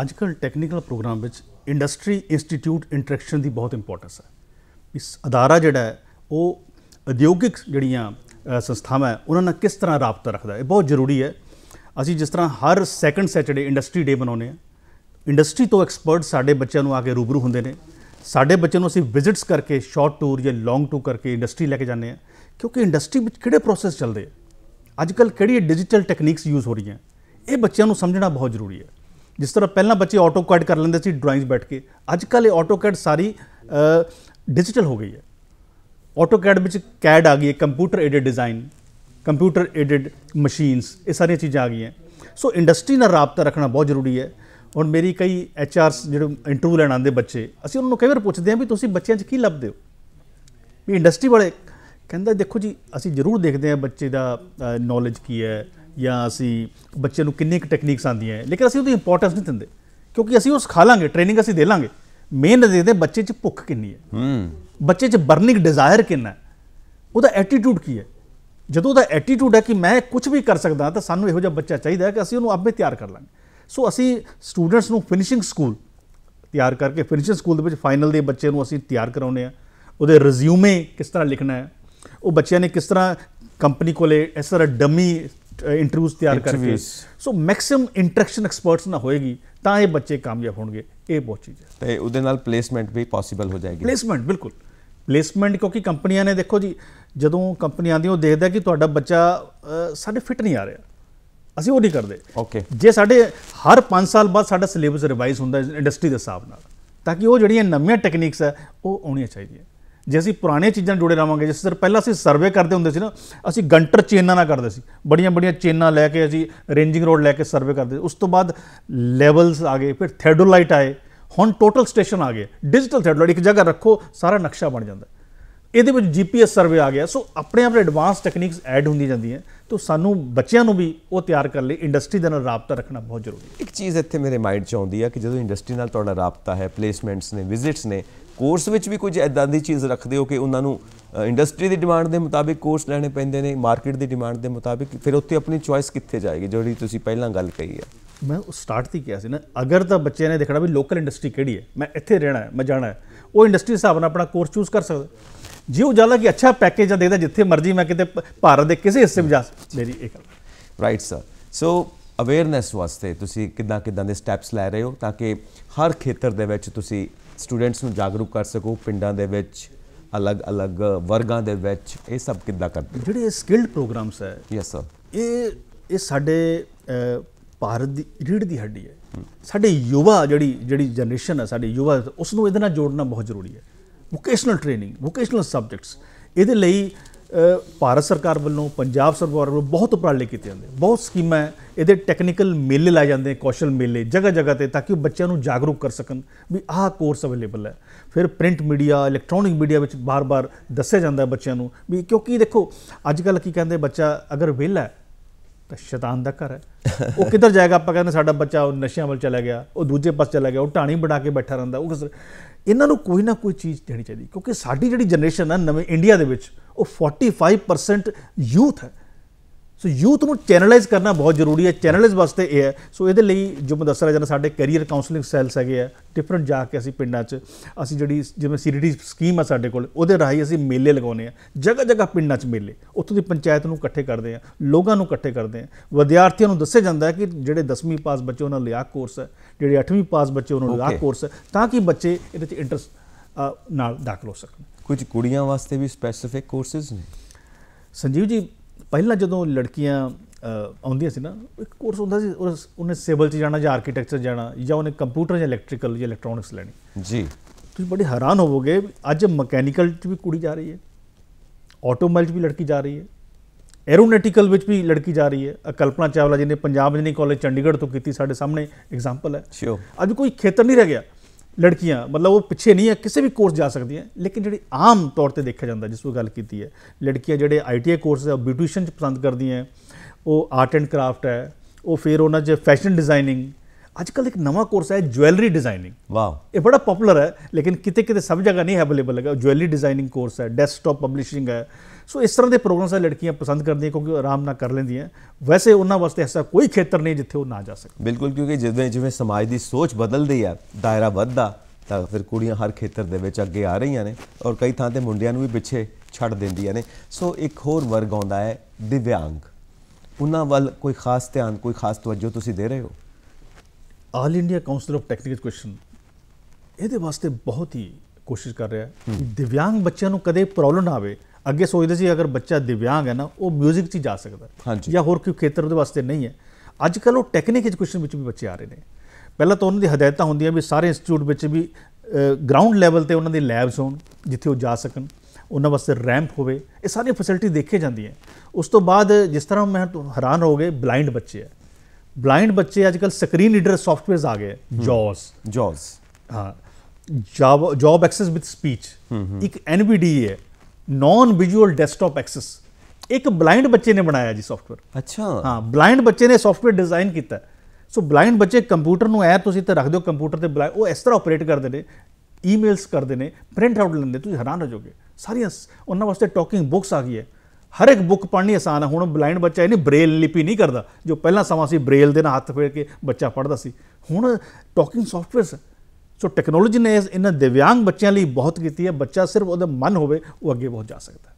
ਅੱਜਕੱਲ ਟੈਕਨੀਕਲ ਪ੍ਰੋਗਰਾਮ ਵਿੱਚ ਇੰਡਸਟਰੀ ਇੰਸਟੀਚਿਊਟ ਇੰਟਰੈਕਸ਼ਨ ਦੀ ਬਹੁਤ ਇੰਪੋਰਟੈਂਸ ਹੈ ਇਸ ਅਦਾਰਾ ਜਿਹੜਾ ਹੈ ਉਹ ਉਦਯੋਗਿਕ ਜਿਹੜੀਆਂ ਸੰਸਥਾਵਾਂ ਹੈ ਉਹਨਾਂ ਨਾਲ ਕਿਸ ਤਰ੍ਹਾਂ ਰਾਬਤਾ ਰੱਖਦਾ ਹੈ ਇਹ ਬਹੁਤ ਜ਼ਰੂਰੀ ਹੈ ਅਸੀਂ ਜਿਸ ਤਰ੍ਹਾਂ ਹਰ ਸੈਕੰਡ ਸੈਟਰਡੇ ਇੰਡਸਟਰੀ ਡੇ ਬਣਾਉਂਦੇ ਆ ਇੰਡਸਟਰੀ ਤੋਂ ਐਕਸਪਰਟ ਸਾਡੇ ਬੱਚਿਆਂ ਨੂੰ ਆ ਕੇ ਰੂਬਰੂ ਹੁੰਦੇ ਨੇ ਸਾਡੇ ਬੱਚਿਆਂ ਨੂੰ ਅਸੀਂ ਵਿਜ਼ਿਟਸ ਕਰਕੇ ਸ਼ਾਰਟ ਟੂਰ ਜਾਂ ਲੌਂਗ ਟੂਰ ਕਰਕੇ ਇੰਡਸਟਰੀ ਲੈ ਕੇ ਜਾਂਦੇ ਆ ਕਿਉਂਕਿ ਇੰਡਸਟਰੀ ਵਿੱਚ ਕਿਹੜੇ ਪ੍ਰੋਸੈਸ ਚੱਲਦੇ ਆ ਅੱਜ ਕੱਲ ਕਿਹੜੀ ਡਿਜੀਟਲ ਟੈਕਨੀਕਸ ਯੂਜ਼ ਹੋ ਰਹੀਆਂ ਇਹ ਬੱਚਿਆਂ ਨੂੰ ਸਮਝਣਾ ਬਹੁਤ ਜ਼ਰੂਰੀ ਹੈ ਜਿਸ ਤਰ੍ਹਾਂ ਪਹਿਲਾਂ ਬੱਚੇ ਆਟੋਕੈਡ ਕਰ ਲੈਂਦੇ ਸੀ ਡਰਾਇੰਗਸ ਬੈਠ ਕੇ ਅੱਜ ਕੱਲ ਇਹ ਆਟੋਕੈਡ ਸਾਰੀ ਡਿਜੀਟਲ ਹੋ ਗਈ ਹੈ ਆਟੋਕੈਡ ਵਿੱਚ ਕੈਡ ਆ ਗਈ ਹੈ computer aided design computer aided machines ਇਹ ਸਾਰੀਆਂ ਚੀਜ਼ਾਂ ਆ ਗਈਆਂ ਸੋ ਇੰਡਸਟਰੀ ਨਾਲ ਰਾਬਤਾ ਰੱਖਣਾ ਬਹੁਤ ਜ਼ਰੂਰੀ ਹੈ ਹੁਣ ਮੇਰੀ ਕਈ ਐਚ ਆਰਸ ਜਿਹੜੇ ਇੰਟਰਵਿਊ ਲੈਣ ਆਉਂਦੇ ਬੱਚੇ ਅਸੀਂ ਉਹਨਾਂ ਨੂੰ ਕਈ ਵਾਰ ਪੁੱਛਦੇ ਹਾਂ ਵੀ ਤੁਸੀਂ ਬੱਚਿਆਂ 'ਚ ਕੀ ਲੱਭਦੇ ਹੋ ਵੀ ਇੰਡਸਟਰੀ ਵਾਲੇ ਕਹਿੰਦਾ ਦੇਖੋ ਜੀ ਅਸੀਂ ਜ਼ਰੂਰ ਦੇਖਦੇ ਹਾਂ ਬੱਚੇ ਦਾ ਨੌਲੇਜ ਕੀ ਹੈ ਜਾਂ ਅਸੀਂ ਬੱਚੇ ਨੂੰ ਕਿੰਨੇ ਕੁ ਟੈਕਨੀਕਸ ਆਉਂਦੀਆਂ ਲੇਕਿਨ ਅਸੀਂ ਉਹਦੀ ਇੰਪੋਰਟੈਂਸ ਨਹੀਂ ਦਿੰਦੇ ਕਿਉਂਕਿ ਅਸੀਂ ਉਹ ਸਿਖਾ ਲਾਂਗੇ ਟ੍ਰੇਨਿੰਗ ਅਸੀਂ ਦੇ ਲਾਂਗੇ ਮੇਨ ਦੇਖਦੇ ਬੱਚੇ 'ਚ ਭੁੱਖ ਕਿੰਨੀ ਹੈ ਹੂੰ ਬੱਚੇ 'ਚ ਬਰਨਿੰਗ ਡਿਜ਼ਾਇਰ ਕਿੰਨਾ ਹੈ ਉਹਦਾ ਐਟੀਟਿਊਡ ਕੀ ਹੈ ਜਦੋਂ ਉਹਦਾ ਐਟੀਟਿਊਡ ਹੈ ਕਿ ਮੈਂ ਕੁਝ ਵੀ ਕਰ ਸਕਦਾ ਤਾਂ ਸਾਨੂੰ ਇਹੋ ਜਿਹਾ ਬੱਚਾ ਚਾਹੀਦਾ ਕਿ ਅਸੀਂ ਉਹਨੂੰ ਆਪੇ ਤਿਆਰ ਕਰ ਲਾਂਗੇ ਸੋ ਅਸੀਂ ਸਟੂਡੈਂਟਸ ਨੂੰ ਫਿਨਿਸ਼ਿੰਗ ਸਕੂਲ ਤਿਆਰ ਕਰਕੇ ਫਿਨਿਸ਼ਿੰਗ ਸਕੂਲ ਦੇ ਵਿੱਚ ਫਾਈਨਲ ਦੇ ਬੱਚੇ ਨੂੰ ਅਸੀਂ ਤਿਆਰ ਕਰਾਉਨੇ ਆ ਉਹਦੇ ਰਿਜ਼ਿਊਮੇ ਕਿਸ ਤਰ੍ਹਾਂ ਲਿਖਣਾ ਹੈ ਉਹ ਬੱਚਿਆਂ ਨੇ ਕਿਸ ਤਰ੍ਹਾਂ ਕੰਪਨੀ ਕੋਲੇ ਇਸ ਤਰ੍ਹਾਂ ਡਮੀ ਇੰਟਰਵਿਊਜ਼ ਤਿਆਰ ਕਰਕੇ ਸੋ ਮੈਕਸਿਮ ਇੰਟਰੈਕਸ਼ਨ ਐਕਸਪਰਟਸ ਨਾ ਹੋਏਗੀ ਤਾਂ ਇਹ ਬੱਚੇ ਕਾਮਯਾਬ ਹੋਣਗੇ ਇਹ ਬਹੁਤ ਚੀਜ਼ ਹੈ ਤੇ ਉਹਦੇ ਨਾਲ ਪਲੇਸਮੈਂਟ ਵੀ ਪੋਸੀਬਲ ਹੋ ਜਾਏਗੀ ਪਲੇਸਮੈਂਟ ਬਿਲਕੁਲ ਪਲੇਸਮੈਂਟ ਕਿਉਂਕਿ ਕੰਪਨੀਆਂ ਨੇ ਦੇਖੋ ਜੀ ਜਦੋਂ ਕੰਪਨੀ ਆਂਦੀ ਉਹ ਦੇਖਦਾ ਕਿ ਤੁਹਾਡਾ ਬੱਚਾ ਸਾਡੇ ਫਿੱਟ ਨਹੀਂ ਆ ਰਿਹਾ ਅਸੀਂ ਉਹ ਨਹੀਂ ਕਰਦੇ ਓਕੇ ਜੇ ਸਾਡੇ ਹਰ 5 ਸਾਲ ਬਾਅਦ ਸਾਡਾ ਸਿਲੇਬਸ ਰਿਵਾਈਜ਼ ਹੁੰਦਾ ਇੰਡਸਟਰੀ ਦੇ ਹਿਸਾਬ ਨਾਲ ਤਾਂ ਕਿ ਉਹ ਜਿਹੜੀਆਂ ਨਵੀਆਂ ਟੈਕਨੀਕਸ ਆ ਉਹ ਆਉਣੀਆਂ ਚਾਹੀਦੀਆਂ ਜੇ ਅਸੀਂ ਪੁਰਾਣੇ ਚੀਜ਼ਾਂ ਜੁੜੇ ਰਾਵਾਂਗੇ ਜਿਸ ਤਰ੍ਹਾਂ ਪਹਿਲਾਂ ਅਸੀਂ ਸਰਵੇ ਕਰਦੇ ਹੁੰਦੇ ਸੀ ਨਾ ਅਸੀਂ ਗੰਟਰ ਚੇਨਾਂ ਨਾਲ ਕਰਦੇ ਸੀ ਬੜੀਆਂ ਬੜੀਆਂ ਚੇਨਾਂ ਲੈ ਕੇ ਅਸੀਂ ਰੇਂਜਿੰਗ ਰੋਡ ਲੈ ਕੇ ਸਰਵੇ ਕਰਦੇ ਉਸ ਤੋਂ ਬਾਅਦ ਲੈਵਲਸ ਆ ਗਏ ਫਿਰ ਥੈਡੋਲਾਈਟ ਆਏ ਹੁਣ ਟੋਟਲ ਸਟੇਸ਼ਨ ਆ ਗਏ ਡਿਜੀਟਲ ਥੈਡੋਲਾਈਟ ਇੱਕ ਜਗ੍ਹਾ ਰੱਖੋ ਸਾਰਾ ਨਕਸ਼ਾ ਬਣ ਜਾਂਦਾ ਇਹਦੇ ਵਿੱਚ ਜੀਪੀਐਸ ਸਰਵੇ ਆ ਗਿਆ ਸੋ ਆਪਣੇ ਆਪ ਐਡਵਾਂਸ ਟੈਕਨੀਕਸ ਐਡ ਜਾਂਦੀ ਜਾਂਦੀਆਂ ਤੋਂ ਸਾਨੂੰ ਬੱਚਿਆਂ ਨੂੰ ਵੀ ਉਹ ਤਿਆਰ ਕਰ ਲਈ ਇੰਡਸਟਰੀ ਦੇ ਨਾਲ ਰਾਬਤਾ ਰੱਖਣਾ ਬਹੁਤ ਜ਼ਰੂਰੀ ਹੈ ਇੱਕ ਚੀਜ਼ ਇੱਥੇ ਮੇਰੇ ਮਾਈਂਡ 'ਚ ਆਉਂਦੀ ਹੈ ਕਿ ਜਦੋਂ ਇੰਡਸਟਰੀ ਨਾਲ ਤੁਹਾਡਾ ਰਾਬਤਾ ਹੈ ਪਲੇਸਮੈਂਟਸ ਨੇ ਵਿਜ਼ਿਟਸ ਨੇ ਕੋਰਸ ਵਿੱਚ ਵੀ ਕੁਝ ਐਦਾਂ ਦੀ ਚੀਜ਼ ਰੱਖਦੇ ਹੋ ਕਿ ਉਹਨਾਂ ਨੂੰ ਇੰਡਸਟਰੀ ਦੀ ਡਿਮਾਂਡ ਦੇ ਮੁਤਾਬਿਕ ਕੋਰਸ ਲੈਣੇ ਪੈਂਦੇ ਨੇ ਮਾਰਕੀਟ ਦੀ ਡਿਮਾਂਡ ਦੇ ਮੁਤਾਬਿਕ ਫਿਰ ਉੱਥੇ ਆਪਣੀ ਚੁਆਇਸ ਕਿੱਥੇ ਜਾਏਗੀ ਜਿਹੜੀ ਤੁਸੀਂ ਪਹਿਲਾਂ ਗੱਲ ਕਹੀ ਹੈ ਮੈਂ ਸਟਾਰਟ ਤੇ ਕਿਹਾ ਸੀ ਨਾ ਅਗਰ ਤਾਂ ਬੱਚਿਆਂ ਨੇ ਦੇਖਣਾ ਵੀ ਲੋਕਲ ਇੰਡਸਟਰੀ ਕਿਹੜੀ ਹੈ ਮੈਂ ਇੱਥੇ ਰਹਿਣਾ ਹੈ ਮੈਂ ਜਾਣਾ ਹੈ ਉਹ ਇੰਡਸਟਰੀ ਹਿਸਾਬ ਨਾਲ ਆਪਣਾ ਕੋਰਸ ਚੂਜ਼ ਕਰ ਸਕਦਾ ਜੀ ਉਜਾਲਾ ਕੀ ਅੱਛਾ ਪੈਕੇਜ ਆ ਦੇਖਦਾ ਜਿੱਥੇ ਮਰਜ਼ੀ ਮੈਂ ਕਿਤੇ ਭਾਰਤ ਦੇ ਕਿਸੇ ਹਿੱਸੇ ਵਿੱਚ ਜਾ ਮੇਰੀ ਇਹ ਗੱਲ ਰਾਈਟ ਸਰ ਸੋ ਅਵੇਅਰਨੈਸ ਵਾਸਤੇ ਤੁਸੀਂ ਕਿਦਾਂ ਕਿਦਾਂ ਦੇ ਸਟੈਪਸ ਲੈ ਰਹੇ ਹੋ ਤਾਂ ਕਿ ਹਰ ਖੇਤਰ ਦੇ ਵਿੱਚ ਤੁਸੀਂ ਸਟੂਡੈਂਟਸ ਨੂੰ ਜਾਗਰੂਕ ਕਰ ਸਕੋ ਪਿੰਡਾਂ ਦੇ ਵਿੱਚ ਅਲੱਗ-ਅਲੱਗ ਵਰਗਾਂ ਦੇ ਵਿੱਚ ਇਹ ਸਭ ਕਿੱਦਾਂ ਕਰਦੇ ਜਿਹੜੇ ਸਕਿਲਡ ਪ੍ਰੋਗਰਾਮਸ ਹੈ ਯੈਸ ਸਰ ਇਹ ਇਹ ਸਾਡੇ ਭਾਰਤ ਦੀ ਰੀੜ ਦੀ ਹੱਡੀ ਹੈ ਸਾਡੇ ਯੁਵਾ ਜਿਹੜੀ ਜਿਹੜੀ ਜਨਰੇਸ਼ਨ ਹੈ ਸਾਡੇ ਯੁਵਾ ਉਸ ਨੂੰ ਇਹਦੇ ਨਾਲ ਜੋੜਨਾ ਬਹੁਤ ਜ਼ਰੂਰੀ ਹੈ ਵੋਕੇਸ਼ਨਲ ਟ੍ਰੇਨਿੰਗ ਵੋਕੇਸ਼ਨਲ ਸਬਜੈਕਟਸ ਇਹਦੇ ਲਈ ਭਾਰਤ ਸਰਕਾਰ ਵੱਲੋਂ ਪੰਜਾਬ ਸਰਕਾਰ ਵੱਲੋਂ ਬਹੁਤ ਉਪਰਾਲੇ ਕੀਤੇ ਜਾਂਦੇ ਬਹੁਤ ਸਕੀਮਾਂ ਇਹਦੇ ਟੈਕਨੀਕਲ ਮੇਲੇ ਲਾਏ ਜਾਂਦੇ ਕੌਸ਼ਲ ਮੇਲੇ ਜਗ੍ਹਾ ਜਗ੍ਹਾ ਤੇ ਤਾਂ ਕਿ ਉਹ ਬੱਚਿਆਂ ਨੂੰ ਜਾਗਰੂਕ ਕਰ ਸਕਣ ਵੀ ਆਹ ਕੋਰਸ ਅਵੇਲੇਬਲ ਹੈ ਫਿਰ ਪ੍ਰਿੰਟ ਮੀਡੀਆ ਇਲੈਕਟ੍ਰੋਨਿਕ ਮੀਡੀਆ ਵਿੱਚ ਬਾਰ-ਬਾਰ ਦੱਸਿਆ ਜਾਂਦਾ ਬੱਚਿਆਂ ਨੂੰ ਵੀ ਕਿਉਂਕਿ ਦੇਖੋ ਅੱਜ ਕੱਲ ਕੀ ਕਹਿੰਦੇ ਬੱਚਾ ਅਗਰ ਵਿਹਲਾ ਤਾਂ ਸ਼ੈਤਾਨ ਦਾ ਘਰ ਹੈ ਉਹ ਕਿੱਧਰ ਜਾਏਗਾ ਆਪਾਂ ਕਹਿੰਦੇ ਸਾਡਾ ਬੱਚਾ ਉਹ ਨਸ਼ਿਆਂ ਵੱਲ ਚਲਾ ਗਿਆ ਉਹ ਦੂਜੇ ਪਾਸੇ ਚਲਾ ਗਿਆ ਉਹ ਢਾਣੀ ਬਣਾ ਕੇ ਬੈਠਾ ਰਹਿੰਦਾ ਉਹ ਇਹਨਾਂ ਨੂੰ ਕੋਈ ਨਾ ਕੋਈ ਚੀਜ਼ ਦੇਣੀ ਚਾਹੀਦੀ ਕਿਉਂਕਿ ਸਾਡੀ ਜਿਹੜੀ ਜਨਰੇਸ਼ਨ ਹੈ ਨਵੇਂ ਇੰਡੀਆ ਦੇ ਵਿੱਚ ਉਹ 45% ਯੂਥ ਹੈ ਸੋ ਯੂਥ ਨੂੰ ਚੈਨਲਾਈਜ਼ ਕਰਨਾ ਬਹੁਤ ਜ਼ਰੂਰੀ ਹੈ ਚੈਨਲਾਈਜ਼ ਵਾਸਤੇ ਇਹ ਹੈ ਸੋ ਇਹਦੇ ਲਈ ਜੋ ਮੈਂ ਦੱਸ ਰਿਹਾ ਜਨ ਸਾਡੇ ਕੈਰੀਅਰ ਕਾਉਂਸਲਿੰਗ ਸੈਲਸ ਹੈਗੇ ਆ ਡਿਫਰੈਂਟ ਜਾ ਕੇ ਅਸੀਂ ਪਿੰਡਾਂ 'ਚ ਅਸੀਂ ਜਿਹੜੀ ਜਿਵੇਂ ਸੀਰੀਟੀ ਸਕੀਮ ਆ ਸਾਡੇ ਕੋਲ ਉਹਦੇ ਰਾਹੀਂ ਅਸੀਂ ਮੇਲੇ ਲਗਾਉਨੇ ਆ ਜਗ੍ਹਾ ਜਗ੍ਹਾ ਪਿੰਡਾਂ 'ਚ ਮੇਲੇ ਉੱਥੋਂ ਦੀ ਪੰਚਾਇਤ ਨੂੰ ਇਕੱਠੇ ਕਰਦੇ ਆ ਲੋਕਾਂ ਨੂੰ ਇਕੱਠੇ ਕਰਦੇ ਆ ਵਿਦਿਆਰਥੀਆਂ ਨੂੰ ਦੱਸਿਆ ਜਾਂਦਾ ਹੈ ਕਿ ਜਿਹੜੇ 10ਵੀਂ ਪਾਸ ਬੱਚੇ ਉਹਨਾਂ ਲਈ ਆ ਕੋਰਸ ਹੈ ਜਿਹੜੇ 8ਵੀਂ ਪਾਸ ਬੱਚੇ ਉਹਨਾਂ ਲਈ ਆ ਕੋਰਸ ਹੈ ਤਾਂ ਕਿ ਬੱਚੇ ਇਹਦੇ 'ਚ ਇੰਟਰਸਟ ਨਾਲ ਦਾਖਲ ਹੋ ਸਕਣ ਕੁਝ ਕੁੜੀਆਂ ਵਾਸਤੇ ਵੀ ਸਪੈਸੀਫਿਕ ਕੋਰਸਸ ਨੇ ਸੰਜੀਵ ਜੀ ਪਹਿਲਾਂ ਜਦੋਂ ਲੜਕੀਆਂ ਆਉਂਦੀਆਂ ਸੀ ਨਾ ਇੱਕ ਕੋਰਸ ਹੁੰਦਾ ਸੀ ਉਹਨੇ ਸਿਵਲ 'ਚ ਜਾਣਾ ਜਾਂ ਆਰਕੀਟੈਕਚਰ ਜਾਣਾ ਜਾਂ ਉਹਨੇ ਕੰਪਿਊਟਰ ਜਾਂ ਇਲੈਕਟ੍ਰੀਕਲ ਜਾਂ ਇਲੈਕਟ੍ਰੋਨਿਕਸ ਲੈਣੀ ਜੀ ਤੁਸੀਂ ਬੜੇ ਹੈਰਾਨ ਹੋਵੋਗੇ ਅੱਜ ਮਕੈਨੀਕਲ 'ਚ ਵੀ ਕੁੜੀ ਜਾ ਰਹੀ ਹੈ ਆਟੋਮੋਬਾਈਲ 'ਚ ਵੀ ਲੜਕੀ ਜਾ ਰਹੀ ਹੈ ਐਰੋਨੈਟਿਕਲ ਵਿੱਚ ਵੀ ਲੜਕੀ ਜਾ ਰਹੀ ਹੈ ਅਕਲਪਨਾ ਚਾਵਲਾ ਜਿਹਨੇ ਪੰਜਾਬ ਇੰਜੀਨੀਅਰਿੰਗ ਕਾਲਜ ਚੰਡੀਗੜ੍ਹ ਤੋਂ ਕੀਤੀ ਸਾਡੇ ਸਾਹਮਣੇ ਐਗਜ਼ਾਮਪਲ ਹੈ ਅੱਜ ਕੋਈ ਖੇਤਰ ਨਹੀਂ ਰਹਿ ਗਿਆ ਲੜਕੀਆਂ ਮਤਲਬ ਉਹ ਪਿੱਛੇ ਨਹੀਂ ਹੈ ਕਿਸੇ ਵੀ ਕੋਰਸ ਜਾ ਸਕਦੀਆਂ ਲੇਕਿਨ ਜਿਹੜੀ ਆਮ ਤੌਰ ਤੇ ਦੇਖਿਆ ਜਾਂਦਾ ਜਿਸ ਨੂੰ ਗੱਲ ਕੀਤੀ ਹੈ ਲੜਕੀਆਂ ਜਿਹੜੇ ਆਈਟੀਆਈ ਕੋਰਸ ਹੈ ਬਿਊਟੀਸ਼ੀਅਨ ਚ ਪਸੰਦ ਕਰਦੀਆਂ ਉਹ ਆਰਟ ਐਂਡ ਕਰਾਫਟ ਹੈ ਉਹ ਫਿਰ ਉਹਨਾਂ 'ਚ ਫੈਸ਼ਨ ਡਿਜ਼ਾਈਨਿੰਗ ਅੱਜ ਕੱਲ ਇੱਕ ਨਵਾਂ ਕੋਰਸ ਹੈ ਜੁਐਲਰੀ ਡਿਜ਼ਾਈਨਿੰਗ ਵਾਓ ਇਹ ਬੜਾ ਪਪੂਲਰ ਹੈ ਲੇਕਿਨ ਕਿਤੇ ਕਿਤੇ ਸਭ ਜਗ੍ਹਾ ਨਹੀਂ ਅਵੇਲੇਬਲ ਹੈਗਾ ਜੁਐਲਰੀ ਡਿਜ਼ਾਈਨਿੰਗ ਕੋਰਸ ਹੈ ਡੈਸਕਟਾਪ ਪਬਲਿਸ਼ਿੰਗ ਹੈ ਸੋ ਇਸ ਤਰ੍ਹਾਂ ਦੇ ਪ੍ਰੋਗਰਾਮਸ ਆ ਲੜਕੀਆਂ ਪਸੰਦ ਕਰਦੀਆਂ ਕਿਉਂਕਿ ਆਰਾਮ ਨਾਲ ਕਰ ਲੈਂਦੀਆਂ ਵੈਸੇ ਉਹਨਾਂ ਵਾਸਤੇ ਐਸਾ ਕੋਈ ਖੇਤਰ ਨਹੀਂ ਜਿੱਥੇ ਉਹ ਨਾ ਜਾ ਸਕਣ ਬਿਲਕੁਲ ਕਿਉਂਕਿ ਜਿਵੇਂ ਜਿਵੇਂ ਸਮਾਜ ਦੀ ਸੋਚ ਬਦਲਦੀ ਆ ਦਾਇਰਾ ਵੱਧਦਾ ਤਾਂ ਫਿਰ ਕੁੜੀਆਂ ਹਰ ਖੇਤਰ ਦੇ ਵਿੱਚ ਅੱਗੇ ਆ ਰਹੀਆਂ ਨੇ ਔਰ ਕਈ ਥਾਂ ਤੇ ਮੁੰਡਿਆਂ ਨੂੰ ਵੀ ਪਿੱਛੇ ਛੱਡ ਦਿੰਦੀਆਂ ਨੇ ਸੋ ਇੱਕ ਹੋਰ ਵਰਗ ਆਉਂਦਾ ਹੈ ਦਿਵਿਆਂਗ ਉਹਨਾਂ ਵੱਲ ਕੋਈ ਖਾਸ ਧਿਆਨ ਕੋਈ ਖਾਸ ਤਵੱਜੋ ਤੁਸੀਂ ਦੇ ਰਹੇ ਹੋ all India council of technical question ਇਹਦੇ ਵਾਸਤੇ ਬਹੁਤ ਹੀ ਕੋਸ਼ਿਸ਼ ਕਰ ਰਿਹਾ ਹੈ ਕਿ ਦਿਵਿਆਂਗ ਬੱਚਿਆਂ ਨੂੰ ਕਦੇ ਪ੍ਰੋਬਲਮ ਨਾ ਆਵੇ ਅੱਗੇ ਸੋਚਦੇ ਸੀ ਅਗਰ ਬੱਚਾ ਦਿਵਿਆਂਗ ਹੈ ਨਾ ਉਹ 뮤직 'ਚ ਜਾ ਸਕਦਾ ਜਾਂ ਹੋਰ ਕੋਈ ਖੇਤਰ ਦੇ ਵਾਸਤੇ ਨਹੀਂ ਹੈ ਅੱਜ ਕੱਲ ਉਹ ਟੈਕਨਿਕ ਐਜੂਕੇਸ਼ਨ ਵਿੱਚ ਵੀ ਬੱਚੇ ਆ ਰਹੇ ਨੇ ਪਹਿਲਾਂ ਤਾਂ ਉਹਨਾਂ ਦੀ ਹਦਾਇਤਾਂ ਹੁੰਦੀਆਂ ਵੀ ਸਾਰੇ ਇੰਸਟੀਚਿਊਟ ਵਿੱਚ ਵੀ ਗਰਾਊਂਡ ਲੈਵਲ ਤੇ ਉਹਨਾਂ ਦੇ ਲੈਬਸ ਹੋਣ ਜਿੱਥੇ ਉਹ ਜਾ ਸਕਣ ਉਹਨਾਂ ਵਾਸਤੇ ਰੈਂਪ ਹੋਵੇ ਇਹ ਸਾਰੀਆਂ ਫੈਸਿਲਿਟੀ ਦੇਖੇ ਜਾਂਦੀਆਂ ਉਸ ਤੋਂ ਬਾਅਦ ਜਿਸ ਤਰ੍ਹਾਂ ਮੈਂ ਹੈਰਾਨ ਹੋ ਗਏ ਬਲਾਈਂਡ ਬੱਚੇ ਆ ਬਲਾਈਂਡ ਬੱਚੇ ਅੱਜ ਕੱਲ ਸਕਰੀਨ ਰੀਡਰ ਸੌਫਟਵੇਅਰਸ ਆ ਗਏ ਜੌਸ ਜੌਸ ਹਾਂ job job access with speech ਇੱਕ ਐਨਵੀਡੀ ਹੈ ਨਾਨ ਵਿਜ਼ੂਅਲ ਡੈਸਕਟਾਪ ਐਕਸੈਸ ਇੱਕ ਬਲਾਈਂਡ ਬੱਚੇ ਨੇ ਬਣਾਇਆ ਜੀ ਸੌਫਟਵੇਅਰ ਅੱਛਾ ਹਾਂ ਬਲਾਈਂਡ ਬੱਚੇ ਨੇ ਸੌਫਟਵੇਅਰ ਡਿਜ਼ਾਈਨ ਕੀਤਾ ਸੋ ਬਲਾਈਂਡ ਬੱਚੇ ਕੰਪਿਊਟਰ ਨੂੰ ਐ ਤੁਸੀਂ ਤੇ ਰੱਖ ਦਿਓ ਕੰਪਿਊਟਰ ਤੇ ਬਲਾਈ ਉਹ ਇਸ ਤਰ੍ਹਾਂ ਆਪਰੇਟ ਕਰਦੇ ਨੇ ਈਮੇਲਸ ਕਰਦੇ ਨੇ ਪ੍ਰਿੰਟ ਆਊਟ ਲੈਂਦੇ ਤੁਸੀਂ ਹੈਰਾਨ ਹੋ ਜਾਓਗੇ ਸਾਰੀਆਂ ਉਹਨਾਂ ਵਾਸਤੇ ਟਾਕਿੰਗ ਬੁੱਕਸ ਆ ਗਈ ਹੈ ਹਰ ਇੱਕ ਬੁੱਕ ਪੜ੍ਹਨੀ ਆਸਾਨ ਹੈ ਹੁਣ ਬਲਾਈਂਡ ਬੱਚਾ ਇਹ ਨਹੀਂ ਬ੍ਰੇਲ ਲਿਪੀ ਨਹੀਂ ਕਰਦਾ ਜੋ ਪਹਿਲਾਂ ਸਮਾਂ ਸੀ ਬ੍ਰੇਲ ਦੇ ਨਾਲ ਹੱਥ ਫੇਰ ਕੇ ਬੱਚਾ ਪੜ੍ਹਦਾ ਸੀ ਹੁਣ ਟਾਕਿੰਗ ਸੌਫਟਵੇਅਰਸ सो टैक्नोलॉजी ने इन दिव्यांग बच्चों लिए बहुत की है बच्चा सिर्फ वो मन हो अगे बहुत जा सकता है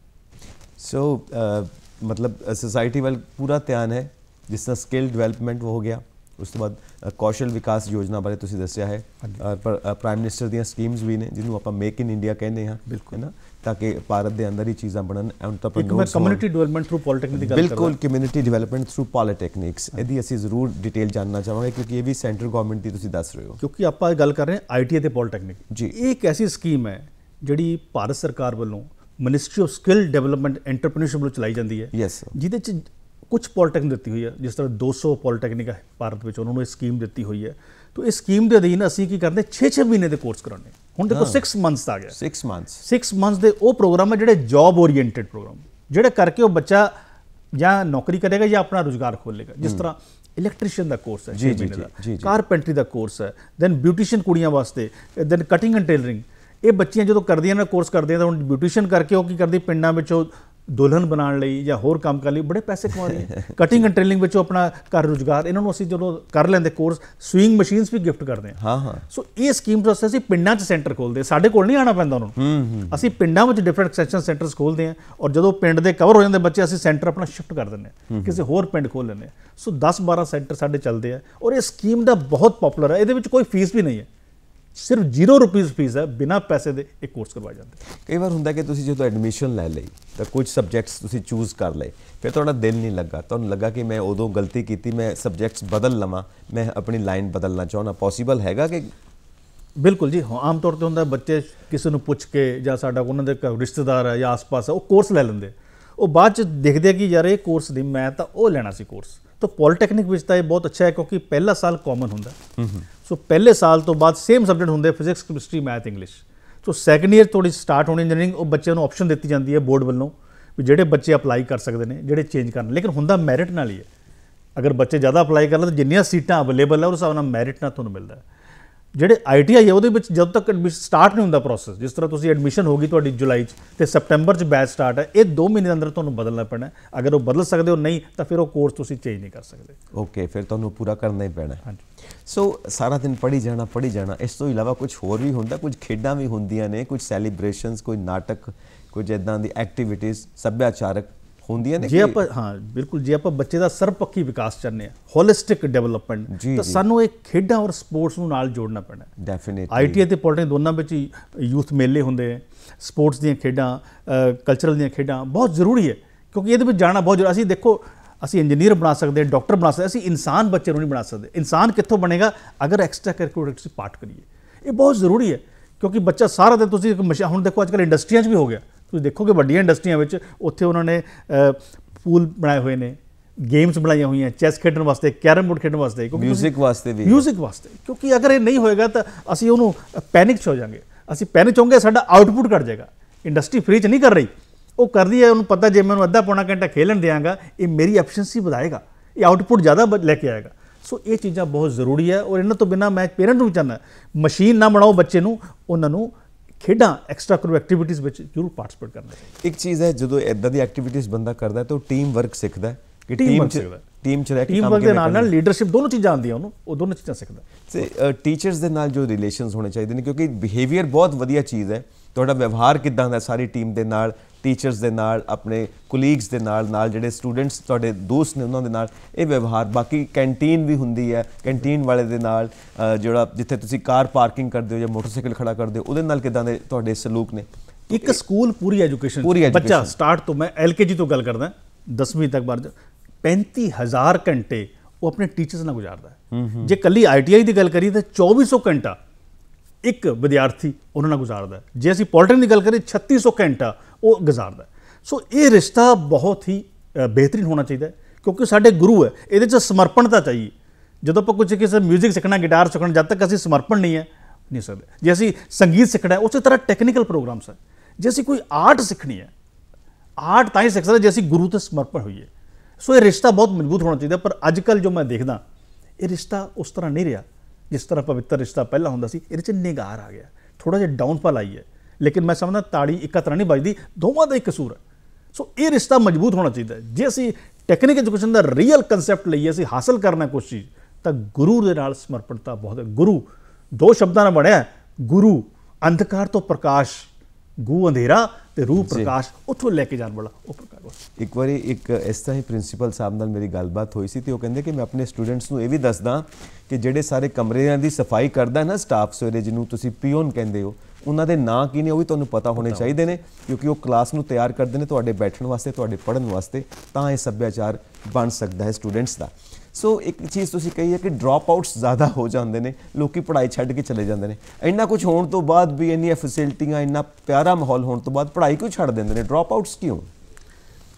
सो so, uh, मतलब सोसाइटी uh, वाल पूरा ध्यान है जिस तरह स्किल डिवेलपमेंट हो गया उस तो बाद uh, कौशल विकास योजना बारे तुम दसिया है प्राइम मिनिस्टर दीम्स भी ने जिन्हों आप मेक इन इंडिया कहने बिल्कुल है ना ਤਾਂ ਕਿ ਭਾਰਤ ਦੇ ਅੰਦਰ ਹੀ ਚੀਜ਼ਾਂ ਬਣਨ ਐਂਟਰਪ੍ਰੀਨਰਸ ਇੱਕ ਕਮਿਊਨਿਟੀ ਡਿਵੈਲਪਮੈਂਟ ਥਰੂ ਪੋਲੀਟੈਕਨਿਕ ਦੀ ਗੱਲ ਬਿਲਕੁਲ ਕਮਿਊਨਿਟੀ ਡਿਵੈਲਪਮੈਂਟ ਥਰੂ ਪੋਲੀਟੈਕਨਿਕਸ ਇਹਦੀ ਅਸੀਂ ਜ਼ਰੂਰ ਡਿਟੇਲ ਜਾਨਣਾ ਚਾਹਾਂਗੇ ਕਿਉਂਕਿ ਇਹ ਵੀ ਸੈਂਟਰ ਗਵਰਨਮੈਂਟ ਦੀ ਤੁਸੀਂ ਦੱਸ ਰਹੇ ਹੋ ਕਿਉਂਕਿ ਆਪਾਂ ਗੱਲ ਕਰ ਰਹੇ ਹਾਂ ਆਈਟੀ ਤੇ ਪੋਲੀਟੈਕਨਿਕ ਜੀ ਇਹ ਇੱਕ ਐਸੀ ਸਕੀਮ ਹੈ ਜਿਹੜੀ ਭਾਰਤ ਸਰਕਾਰ ਵੱਲੋਂ ministry of skill development entrepreneurship ਵੱਲੋਂ ਚਲਾਈ ਜਾਂਦੀ ਹੈ ਜਿਹਦੇ ਚ ਕੁਝ ਪੋਲੀਟੈਕਨਿਕ ਦਿੱਤੀ ਹੋਈ ਹੈ ਜਿਸ ਤਰ੍ਹਾਂ 200 ਪੋਲੀਟੈਕਨਿਕ ਭਾਰਤ ਵਿੱਚ ਉਹਨਾਂ ਨੂੰ ਇਹ ਸਕੀਮ ਦਿੱਤੀ ਹੋਈ ਹੈ ਤੋ ਇਸ ਸਕੀਮ ਦੇ ਅਧੀਨ ਅਸੀਂ ਕੀ ਕਰਦੇ 6-6 ਮਹੀਨੇ ਦੇ ਕੋਰਸ ਕਰਾਉਂਦੇ ਹੁਣ ਦੇਖੋ 6 ਮੰਥਸ ਆ ਗਿਆ 6 ਮੰਥਸ 6 ਮੰਥਸ ਦੇ ਉਹ ਪ੍ਰੋਗਰਾਮ ਹੈ ਜਿਹੜੇ ਜੌਬ ਓਰੀਐਂਟਡ ਪ੍ਰੋਗਰਾਮ ਜਿਹੜੇ ਕਰਕੇ ਉਹ ਬੱਚਾ ਜਾਂ ਨੌਕਰੀ ਕਰੇਗਾ ਜਾਂ ਆਪਣਾ ਰੋਜ਼ਗਾਰ ਖੋਲੇਗਾ ਜਿਸ ਤਰ੍ਹਾਂ ਇਲੈਕਟ੍ਰੀਸ਼ੀਅਨ ਦਾ ਕੋਰਸ ਹੈ 6 ਮਹੀਨੇ ਦਾ ਕਾਰਪੈਂਟਰੀ ਦਾ ਕੋਰਸ ਹੈ ਦੈਨ ਬਿਊਟੀਸ਼ੀਅਨ ਕੁੜੀਆਂ ਵਾਸਤੇ ਦੈਨ ਕਟਿੰਗ ਐਂਡ ਟੇਲਰਿੰਗ ਇਹ ਬੱਚੀਆਂ ਜਦੋਂ ਕਰਦੀਆਂ ਨੇ ਕੋਰਸ ਕਰਦੀਆਂ ਤਾਂ ਹੁਣ ਬਿਊਟੀਸ਼ੀਅਨ ਕਰਕੇ ਉਹ ਕੀ ਕਰਦੀ ਪਿੰਡਾਂ ਵਿੱਚ ਉਹ ਦੁਲਹਨ ਬਣਾਉਣ ਲਈ ਜਾਂ ਹੋਰ ਕੰਮ ਕਰਨ ਲਈ ਬੜੇ ਪੈਸੇ ਕਮਾ ਰਹੀ ਹੈ ਕਟਿੰਗ ਐਂਡ ਟ੍ਰੇਲਿੰਗ ਵਿੱਚੋਂ ਆਪਣਾ ਘਰ ਰੁਜ਼ਗਾਰ ਇਹਨਾਂ ਨੂੰ ਅਸੀਂ ਜਦੋਂ ਕਰ ਲੈਂਦੇ ਕੋਰਸ ਸਵਿੰਗ ਮਸ਼ੀਨਸ ਵੀ ਗਿਫਟ ਕਰਦੇ ਹਾਂ ਹਾਂ ਹਾਂ ਸੋ ਇਹ ਸਕੀਮ ਤੋਂ ਅਸੀਂ ਪਿੰਡਾਂ 'ਚ ਸੈਂਟਰ ਖੋਲਦੇ ਸਾਡੇ ਕੋਲ ਨਹੀਂ ਆਣਾ ਪੈਂਦਾ ਉਹਨਾਂ ਨੂੰ ਅਸੀਂ ਪਿੰਡਾਂ ਵਿੱਚ ਡਿਫਰੈਂਟ ਸੈਕਸ਼ਨ ਸੈਂਟਰਸ ਖੋਲਦੇ ਹਾਂ ਔਰ ਜਦੋਂ ਪਿੰਡ ਦੇ ਕਵਰ ਹੋ ਜਾਂਦੇ ਬੱਚੇ ਅਸੀਂ ਸੈਂਟਰ ਆਪਣਾ ਸ਼ਿਫਟ ਕਰ ਦਿੰਦੇ ਹਾਂ ਕਿਸੇ ਹੋਰ ਪਿੰਡ ਖੋਲ ਲੈਂਦੇ ਸੋ 10 12 ਸੈਂਟਰ ਸਾਡੇ ਚੱਲਦੇ ਆ ਔਰ ਇਹ ਸਕੀਮ ਦਾ ਬਹੁਤ ਪਪੂਲਰ ਹੈ ਇਹਦੇ ਵਿੱਚ ਕੋਈ ਫੀਸ ਵੀ ਨਹੀਂ ਹੈ ਸਿਰਫ 0 ਰੁਪਏ ਫੀਸ ਹੈ ਬਿਨਾ ਪੈਸੇ ਦੇ ਇੱਕ ਕੋਰਸ ਕਰਵਾਇਆ ਜਾਂਦਾ ਕਈ ਵਾਰ ਹੁੰਦਾ ਕਿ ਤੁਸੀਂ ਜਦੋਂ ਐਡਮਿਸ਼ਨ ਲੈ ਲਈ ਤਾਂ ਕੁਝ ਸਬਜੈਕਟਸ ਤੁਸੀਂ ਚੂਜ਼ ਕਰ ਲਏ ਫਿਰ ਤੁਹਾਡਾ ਦਿਲ ਨਹੀਂ ਲੱਗਾ ਤੁਹਾਨੂੰ ਲੱਗਾ ਕਿ ਮੈਂ ਉਦੋਂ ਗਲਤੀ ਕੀਤੀ ਮੈਂ ਸਬਜੈਕਟਸ ਬਦਲ ਲਵਾਂ ਮੈਂ ਆਪਣੀ ਲਾਈਨ ਬਦਲਣਾ ਚਾਹੁੰਦਾ ਪੋਸੀਬਲ ਹੈਗਾ ਕਿ ਬਿਲਕੁਲ ਜੀ ਆਮ ਤੌਰ ਤੇ ਹੁੰਦਾ ਬੱਚੇ ਕਿਸੇ ਨੂੰ ਪੁੱਛ ਕੇ ਜਾਂ ਸਾਡਾ ਉਹਨਾਂ ਦੇ ਰਿਸ਼ਤੇਦਾਰ ਹੈ ਜਾਂ ਆਸ-ਪਾਸ ਹੈ ਉਹ ਕੋਰਸ ਲੈ ਲੈਂਦੇ ਉਹ ਬਾਅਦ ਚ ਦੇਖਦੇ ਕਿ ਯਾਰ ਇਹ ਕੋਰਸ ਨਹੀਂ ਮੈਂ ਤਾਂ ਉਹ ਲੈਣਾ ਸੀ ਕੋਰਸ ਤਾਂ ਪੋਲੀਟੈਕਨਿਕ ਵਿੱਚ ਤਾਂ ਇਹ ਬਹੁਤ ਅੱਛਾ ਹੈ ਕਿਉਂਕਿ ਪਹਿਲਾ ਸਾਲ ਕਾਮਨ ਹੁੰਦਾ ਸੋ ਪਹਿਲੇ ਸਾਲ ਤੋਂ ਬਾਅਦ ਸੇਮ ਸਬਜੈਕਟ ਹੁੰਦੇ physics chemistry math English so second year ਥੋੜੀ ਸਟਾਰਟ ਹੋਣੀ ਇੰਜੀਨੀਅਰਿੰਗ ਉਹ ਬੱਚਿਆਂ ਨੂੰ ਆਪਸ਼ਨ ਦਿੱਤੀ ਜਾਂਦੀ ਹੈ ਬੋਰਡ ਵੱਲੋਂ ਵੀ ਜਿਹੜੇ ਬੱਚੇ ਅਪਲਾਈ ਕਰ ਸਕਦੇ ਨੇ ਜਿਹੜੇ ਚੇਂਜ ਕਰਨ ਲੇਕਿਨ ਹੁੰਦਾ ਮੈਰਿਟ ਨਾਲ ਹੀ ਹੈ ਅਗਰ ਬੱਚੇ ਜ਼ਿਆਦਾ ਅਪਲਾਈ ਕਰ ਲੈ ਤਾਂ ਜਿੰਨੀਆਂ ਸੀਟਾਂ ਅਵੇਲੇਬਲ ਹੈ ਉਸ ਹਿਸਾਬ ਨਾਲ ਮੈਰਿਟ ਨਾਲ ਤੁਹਾਨੂੰ ਮਿਲਦਾ ਹੈ ਜਿਹੜੇ ਆਈਟੀਆਈ ਹੈ ਉਹਦੇ ਵਿੱਚ ਜਦ ਤੱਕ ਸਟਾਰਟ ਨਹੀਂ ਹੁੰਦਾ ਪ੍ਰੋਸੈਸ ਜਿਸ ਤਰ੍ਹਾਂ ਤੁਸੀਂ ਐਡਮਿਸ਼ਨ ਹੋ ਗਈ ਤੁਹਾਡੀ ਜੁਲਾਈ 'ਚ ਤੇ ਸਪਟੈਂਬਰ 'ਚ ਬੈਚ ਸਟਾਰਟ ਹੈ ਇਹ 2 ਮਹੀਨੇ ਦੇ ਅੰਦਰ ਤੁਹਾਨੂੰ ਬਦਲਣਾ ਪੈਣਾ ਅਗਰ ਉਹ ਬਦਲ ਸਕਦੇ ਹੋ ਨਹੀਂ ਤਾਂ ਫਿਰ ਉਹ ਕੋਰਸ ਤੁਸੀਂ ਚੇਂਜ ਨਹੀਂ ਕਰ ਸਕਦੇ ਓਕੇ ਫਿਰ ਤੁਹਾਨੂੰ ਪੂਰਾ ਕਰਨਾ ਹੀ ਪੈਣਾ ਹਾਂਜੀ ਸੋ ਸਾਰਾ ਦਿਨ ਪੜੀ ਜਾਣਾ ਪੜੀ ਜਾਣਾ ਇਸ ਤੋਂ ਇਲਾਵਾ ਕੁਝ ਹੋਰ ਵੀ ਹੁੰਦਾ ਕੁਝ ਖੇਡਾਂ ਵੀ ਹੁੰਦੀਆਂ ਨੇ ਕੁਝ ਸੈਲੀਬ੍ਰੇਸ਼ਨਸ ਕੋਈ ਨਾਟਕ ਕੁਝ ਇਦਾਂ ਦੀ ਐਕਟੀਵਿਟੀਜ਼ ਸੱਭਿਆਚਾਰਕ ਹੁੰਦੀਆਂ ਨੇ ਜੇ ਆਪਾਂ ਹਾਂ ਬਿਲਕੁਲ ਜੇ ਆਪਾਂ ਬੱਚੇ ਦਾ ਸਰਪੱਖੀ ਵਿਕਾਸ ਚਾਹੁੰਦੇ ਆ ਹੋਲਿਸਟਿਕ ਡਿਵੈਲਪਮੈਂਟ ਤਾਂ ਸਾਨੂੰ ਇਹ ਖੇਡਾਂ ਔਰ ਸਪੋਰਟਸ ਨੂੰ ਨਾਲ ਜੋੜਨਾ ਪੈਣਾ ਹੈ ਡੈਫੀਨਿਟਲੀ ਆਈਟੀਆਈ ਤੇ ਪੋਲੀਟੈਕ ਦੋਨਾਂ ਵਿੱਚ ਹੀ ਯੂਥ ਮੇਲੇ ਹੁੰਦੇ ਨੇ ਸਪੋਰਟਸ ਦੀਆਂ ਖੇਡਾਂ ਕਲਚਰਲ ਦੀਆਂ ਖੇਡਾਂ ਬਹੁਤ ਜ਼ਰੂਰੀ ਹੈ ਕਿਉਂਕਿ ਇਹਦੇ ਵਿੱਚ ਜਾਣਾ ਬਹੁਤ ਜ਼ਰੂਰੀ ਅਸੀਂ ਦੇਖੋ ਅਸੀਂ ਇੰਜੀਨੀਅਰ ਬਣਾ ਸਕਦੇ ਹਾਂ ਡਾਕਟਰ ਬਣਾ ਸਕਦੇ ਅਸੀਂ ਇਨਸਾਨ ਬੱਚੇ ਨੂੰ ਨਹੀਂ ਬਣਾ ਸਕਦੇ ਇਨਸਾਨ ਕਿੱਥੋਂ ਬਣੇਗਾ ਅਗਰ ਐਕਸਟਰਾ ਕਰਿਕੂਲਰ ਐਕਟੀਵਿਟੀ ਪਾਰਟ ਕਰੀਏ ਇਹ ਬਹੁਤ ਜ਼ਰੂਰੀ ਹੈ ਕਿਉਂਕਿ ਬੱਚਾ ਸਾਰਾ ਦਿਨ ਤੁਸੀਂ ਹੁਣ ਦੇਖੋ ਅੱਜਕੱਲ ਇੰਡਸਟਰੀਆਂ 'ਚ ਵੀ ਹੋ ਗਿਆ ਤੁਸੀਂ ਦੇਖੋਗੇ ਵੱਡੀਆਂ ਇੰਡਸਟਰੀਆਂ ਵਿੱਚ ਉੱਥੇ ਉਹਨਾਂ ਨੇ ਪੂਲ ਬਣਾਏ ਹੋਏ ਨੇ ਗੇਮਸ ਬਣਾਈਆਂ ਹੋਈਆਂ ਚੈਸ ਖੇਡਣ ਵਾਸਤੇ ਕੈਰਮ ਬੋਰਡ ਖੇਡਣ ਵਾਸਤੇ ਕਿਉਂਕਿ 뮤직 ਵਾਸਤੇ ਵੀ 뮤직 ਵਾਸਤੇ ਕਿਉਂਕਿ ਅਗਰ ਇਹ ਨਹੀਂ ਹੋਏਗਾ ਤਾਂ ਅਸੀਂ ਉਹਨੂੰ ਪੈਨਿਕ ਚ ਹੋ ਜਾਾਂਗੇ ਅਸੀਂ ਪੈਨਿਕ ਹੋਵਾਂਗੇ ਸਾਡਾ ਆਊਟਪੁੱਟ ਘਟ ਜਾਏਗਾ ਇੰਡਸਟਰੀ ਫ੍ਰੀ ਚ ਨਹੀਂ ਕਰ ਰਹੀ ਉਹ ਕਰਦੀ ਹੈ ਉਹਨੂੰ ਪਤਾ ਜੇ ਮੈਂ ਉਹਨੂੰ ਅੱਧਾ ਪੌਣਾ ਘੰਟਾ ਖੇਲਣ ਦੇਵਾਂਗਾ ਇਹ ਮੇਰੀ ਐਫੀਸ਼ੀਐਂਸੀ ਵਧਾਏਗਾ ਇਹ ਆਊਟਪੁੱਟ ਜ਼ਿਆਦਾ ਲੈ ਕੇ ਆਏਗਾ ਸੋ ਇਹ ਚੀਜ਼ਾਂ ਬਹੁਤ ਜ਼ਰੂਰੀ ਹੈ ਔਰ ਇਹਨਾਂ ਤੋਂ ਬਿਨਾ ਮੈਂ ਪੇਰੈਂਟ ਨੂੰ ਚਾਹਨਾ ਮਸ਼ੀਨ ਨਾ ਬਣਾਓ ਬੱਚੇ ਨੂੰ ਉਹਨਾਂ ਨੂੰ ਖੇਡਾਂ ਐਕਸਟਰਾ ਕਰੋ ਐਕਟੀਵਿਟੀਜ਼ ਵਿੱਚ ਜ਼ਰੂਰ ਪਾਰਟਿਸਿਪੇਟ ਕਰਨਾ ਚਾਹੀਦਾ ਇੱਕ ਚੀਜ਼ ਹੈ ਜਦੋਂ ਐਦਾਂ ਦੀ ਐਕਟੀਵਿਟੀਜ਼ ਬੰਦਾ ਕਰਦਾ ਤਾਂ ਉਹ ਟੀਮ ਵਰਕ ਸਿੱਖਦਾ ਕਿ ਟੀਮ ਚ ਟੀਮ ਚ ਰਹਿ ਕੇ ਕੰਮ ਕਰਨਾ ਟੀਮ ਦੇ ਨਾਲ ਨਾਲ ਲੀਡਰਸ਼ਿਪ ਦੋਨੋਂ ਚੀਜ਼ਾਂ ਆਉਂਦੀਆਂ ਉਹਨੂੰ ਉਹ ਦੋਨੋਂ ਚੀਜ਼ਾਂ ਸਿੱਖਦਾ ਤੇ ਟੀਚਰਸ ਦੇ ਨਾਲ ਜੋ ਰਿਲੇਸ਼ਨਸ ਹੋਣੇ ਚਾਹੀਦੇ ਨੇ ਕਿਉਂਕਿ ਬਿਹੇਵੀਅਰ ਬਹੁਤ ਵਧੀਆ ਚੀਜ਼ ਹੈ ਤੁਹਾਡਾ ਵਿਵਹਾਰ ਕਿਦਾਂ ਦਾ ਸਾਰੀ ਟੀਮ ਦੇ ਨਾਲ ਟੀਚਰਸ ਦੇ ਨਾਲ ਆਪਣੇ ਕੋਲੀਗਸ ਦੇ ਨਾਲ ਨਾਲ ਜਿਹੜੇ ਸਟੂਡੈਂਟਸ ਤੁਹਾਡੇ ਦੋਸਤ ਨੇ ਉਹਨਾਂ ਦੇ ਨਾਲ ਇਹ ਵਿਵਹਾਰ ਬਾਕੀ ਕੈਂਟੀਨ ਵੀ ਹੁੰਦੀ ਹੈ ਕੈਂਟੀਨ ਵਾਲੇ ਦੇ ਨਾਲ ਜਿਹੜਾ ਜਿੱਥੇ ਤੁਸੀਂ ਕਾਰ ਪਾਰਕਿੰਗ ਕਰਦੇ ਹੋ ਜਾਂ ਮੋਟਰਸਾਈਕਲ ਖੜਾ ਕਰਦੇ ਹੋ ਉਹਦੇ ਨਾਲ ਕਿਦਾਂ ਦੇ ਤੁਹਾਡੇ ਸਲੂਕ ਨੇ ਇੱਕ ਸਕੂਲ ਪੂਰੀ ਐਜੂਕੇਸ਼ਨ ਬੱਚਾ ਸਟਾਰਟ ਤੋਂ ਮੈਂ ਐਲਕੇਜੀ ਤੋਂ ਗੱਲ ਕਰਦਾ 10ਵੀਂ ਤੱਕ ਬਾਅਦ 35000 ਘੰਟੇ ਉਹ ਆਪਣੇ ਟੀਚਰਸ ਨਾਲ ਗੁਜ਼ਾਰਦਾ ਜੇ ਕੱਲੀ ਆਈਟੀਆਈ ਦੀ ਗੱਲ ਕਰੀਏ ਤਾਂ 2400 ਘੰਟਾ एक विद्यार्थी उन्होंने गुजारद जे असी पोलटन की गल करिए छत्ती सौ घंटा वो गुजारद सो ये रिश्ता बहुत ही बेहतरीन होना चाहिए क्योंकि साढ़े गुरु है ये समर्पण तो चाहिए जो आप कुछ किसी म्यूजिक सीखना गिटार सीखना जब तक असी समर्पण नहीं है नहीं सकते जो असी संगीत सीखना है उस तरह टैक्नीकल प्रोग्राम्स है जो असी कोई आर्ट सीखनी है आर्ट ता ही सीख सकते जो असी गुरु तो समर्पण हुई है सो यह रिश्ता बहुत मजबूत होना चाहिए पर अजक जो मैं देखता यह रिश्ता उस तरह नहीं रहा ਜਿਸ ਤਰ੍ਹਾਂ ਪਵਿੱਤਰ ਰਿਸ਼ਤਾ ਪਹਿਲਾਂ ਹੁੰਦਾ ਸੀ ਇਹਦੇ 'ਚ ਨਿਗਾਰ ਆ ਗਿਆ ਥੋੜਾ ਜਿਹਾ ਡਾਊਨਫਾਲ ਆਈ ਹੈ ਲੇਕਿਨ ਮੈਂ ਸਮਝਦਾ ਤਾੜੀ ਇੱਕ ਤਰ੍ਹਾਂ ਨਹੀਂ ਵੱਜਦੀ ਦੋਵਾਂ ਦਾ ਹੀ ਕਸੂਰ ਹੈ ਸੋ ਇਹ ਰਿਸ਼ਤਾ ਮਜ਼ਬੂਤ ਹੋਣਾ ਚਾਹੀਦਾ ਜੇ ਅਸੀਂ ਟੈਕਨਿਕ ਐਜੂਕੇਸ਼ਨ ਦਾ ਰੀਅਲ ਕਨਸੈਪਟ ਲਈਏ ਅਸੀਂ ਹਾਸਲ ਕਰਨਾ ਕੋਈ ਚੀਜ਼ ਤਾਂ ਗੁਰੂ ਦੇ ਨਾਲ ਸਮਰਪਣਤਾ ਬਹੁਤ ਹੈ ਗੁਰੂ ਦੋ ਸ਼ਬਦਾਂ ਨਾਲ ਬਣਿਆ ਗੁਰੂ ਅੰਧਕਾਰ ਤੋਂ ਪ੍ਰਕਾਸ਼ ਗੂ ਅੰਧੇਰਾ ਤੇ ਰੂਹ ਪ੍ਰਕਾਸ਼ ਉੱਥੋਂ ਲੈ ਕੇ ਜਾਣ ਵਾਲਾ ਉਹ ਪ੍ਰਕਾਸ਼ ਇੱਕ ਵਾਰੀ ਇੱਕ ਇਸ ਤਰ੍ਹਾਂ ਹੀ ਪ੍ਰਿੰਸੀਪਲ ਸਾਹਿਬ ਨਾਲ ਮੇਰੀ ਗੱਲਬਾਤ ਹੋਈ ਸੀ ਤੇ ਉਹ ਕਹਿੰਦੇ ਕਿ ਮੈਂ ਆਪਣੇ ਸਟੂਡੈਂਟਸ ਨੂੰ ਇਹ ਵੀ ਦੱਸਦਾ ਕਿ ਜਿਹੜੇ ਸਾਰੇ ਕਮਰਿਆਂ ਦੀ ਸਫਾਈ ਕਰਦਾ ਨਾ ਸਟਾਫ ਸਵੇਰੇ ਜਿਹਨੂੰ ਤੁਸੀਂ ਪੀਓਨ ਕਹਿੰਦੇ ਹੋ ਉਹਨਾਂ ਦੇ ਨਾਂ ਕੀ ਨੇ ਉਹ ਵੀ ਤੁਹਾਨੂੰ ਪਤਾ ਹੋਣੇ ਚਾਹੀਦੇ ਨੇ ਕਿਉਂਕਿ ਉਹ ਕਲਾਸ ਨੂੰ ਤਿਆਰ ਕਰਦੇ ਨੇ ਤੁਹਾਡੇ ਬੈਠਣ ਵਾਸਤੇ ਤੁਹਾਡੇ ਪੜਨ ਵਾਸਤੇ ਤਾਂ ਇਹ ਸੱਭਿਆਚਾਰ ਬਣ ਸਕਦਾ ਹੈ ਸਟੂਡੈਂਟਸ ਦਾ ਸੋ ਇੱਕ ਚੀਜ਼ ਤੁਸੀਂ ਕਹੀ ਹੈ ਕਿ ਡ੍ਰੌਪ ਆਊਟਸ ਜ਼ਿਆਦਾ ਹੋ ਜਾਂਦੇ ਨੇ ਲੋਕੀ ਪੜ੍ਹਾਈ ਛੱਡ ਕੇ ਚਲੇ ਜਾਂਦੇ ਨੇ ਇੰਨਾ ਕੁਝ ਹੋਣ ਤੋਂ ਬਾਅਦ ਵੀ ਇੰਨੀ ਫੈਸਿਲਿਟੀਆਂ ਇੰਨਾ ਪਿਆਰਾ ਮਾਹੌਲ ਹੋਣ ਤੋਂ ਬਾਅਦ ਪੜ੍ਹਾਈ ਕਿਉਂ ਛੱਡ ਦਿੰਦੇ ਨੇ ਡ੍ਰੌਪ ਆਊਟਸ ਕਿਉਂ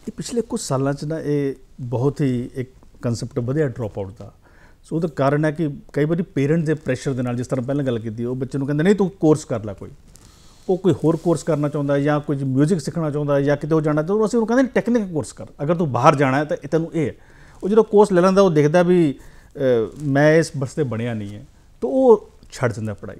ਇਹ ਪਿਛਲੇ ਕੁਝ ਸਾਲਾਂ 'ਚ ਨਾ ਇਹ ਬਹੁਤ ਹੀ ਇੱਕ ਕਨਸੈਪਟ ਵਧਿਆ ਡ੍ਰੌਪ ਆਊਟ ਦਾ ਸੋ ਉਹਦਾ ਕਾਰਨ ਹੈ ਕਿ ਕਈ ਵਾਰੀ ਪੇਰੈਂਟਸ ਦੇ ਪ੍ਰੈਸ਼ਰ ਦੇ ਨਾਲ ਜਿਸ ਤਰ੍ਹਾਂ ਪਹਿਲਾਂ ਗੱਲ ਕੀਤੀ ਉਹ ਬੱਚੇ ਨੂੰ ਕਹਿੰਦੇ ਨਹੀਂ ਤੂੰ ਕੋਰਸ ਕਰ ਲੈ ਕੋਈ ਉਹ ਕੋਈ ਹੋਰ ਕੋਰਸ ਕਰਨਾ ਚਾਹੁੰਦਾ ਜਾਂ ਕੁਝ 뮤직 ਸਿੱਖਣਾ ਚਾਹੁੰਦਾ ਜਾਂ ਕਿਤੇ ਉਹ ਜਾਣਾ ਤਾਂ ਅਸੀਂ ਉਹਨੂੰ ਕਹਿੰਦੇ ਟੈਕਨੀਕਲ ਕੋਰਸ ਕਰ ਅਗਰ ਤੂੰ ਬਾਹਰ ਜਾਣਾ ਹੈ ਤਾਂ ਤੈਨੂੰ ਇਹ ਹੈ ਉਹ ਜਦੋਂ ਕੋਰਸ ਲੈ ਲੈਂਦਾ ਉਹ ਦੇਖਦਾ ਵੀ ਮੈਂ ਇਸ ਬਸ ਤੇ ਬਣਿਆ ਨਹੀਂ ਹੈ ਤਾਂ ਉਹ ਛੱਡ ਦਿੰਦਾ ਪੜਾਈ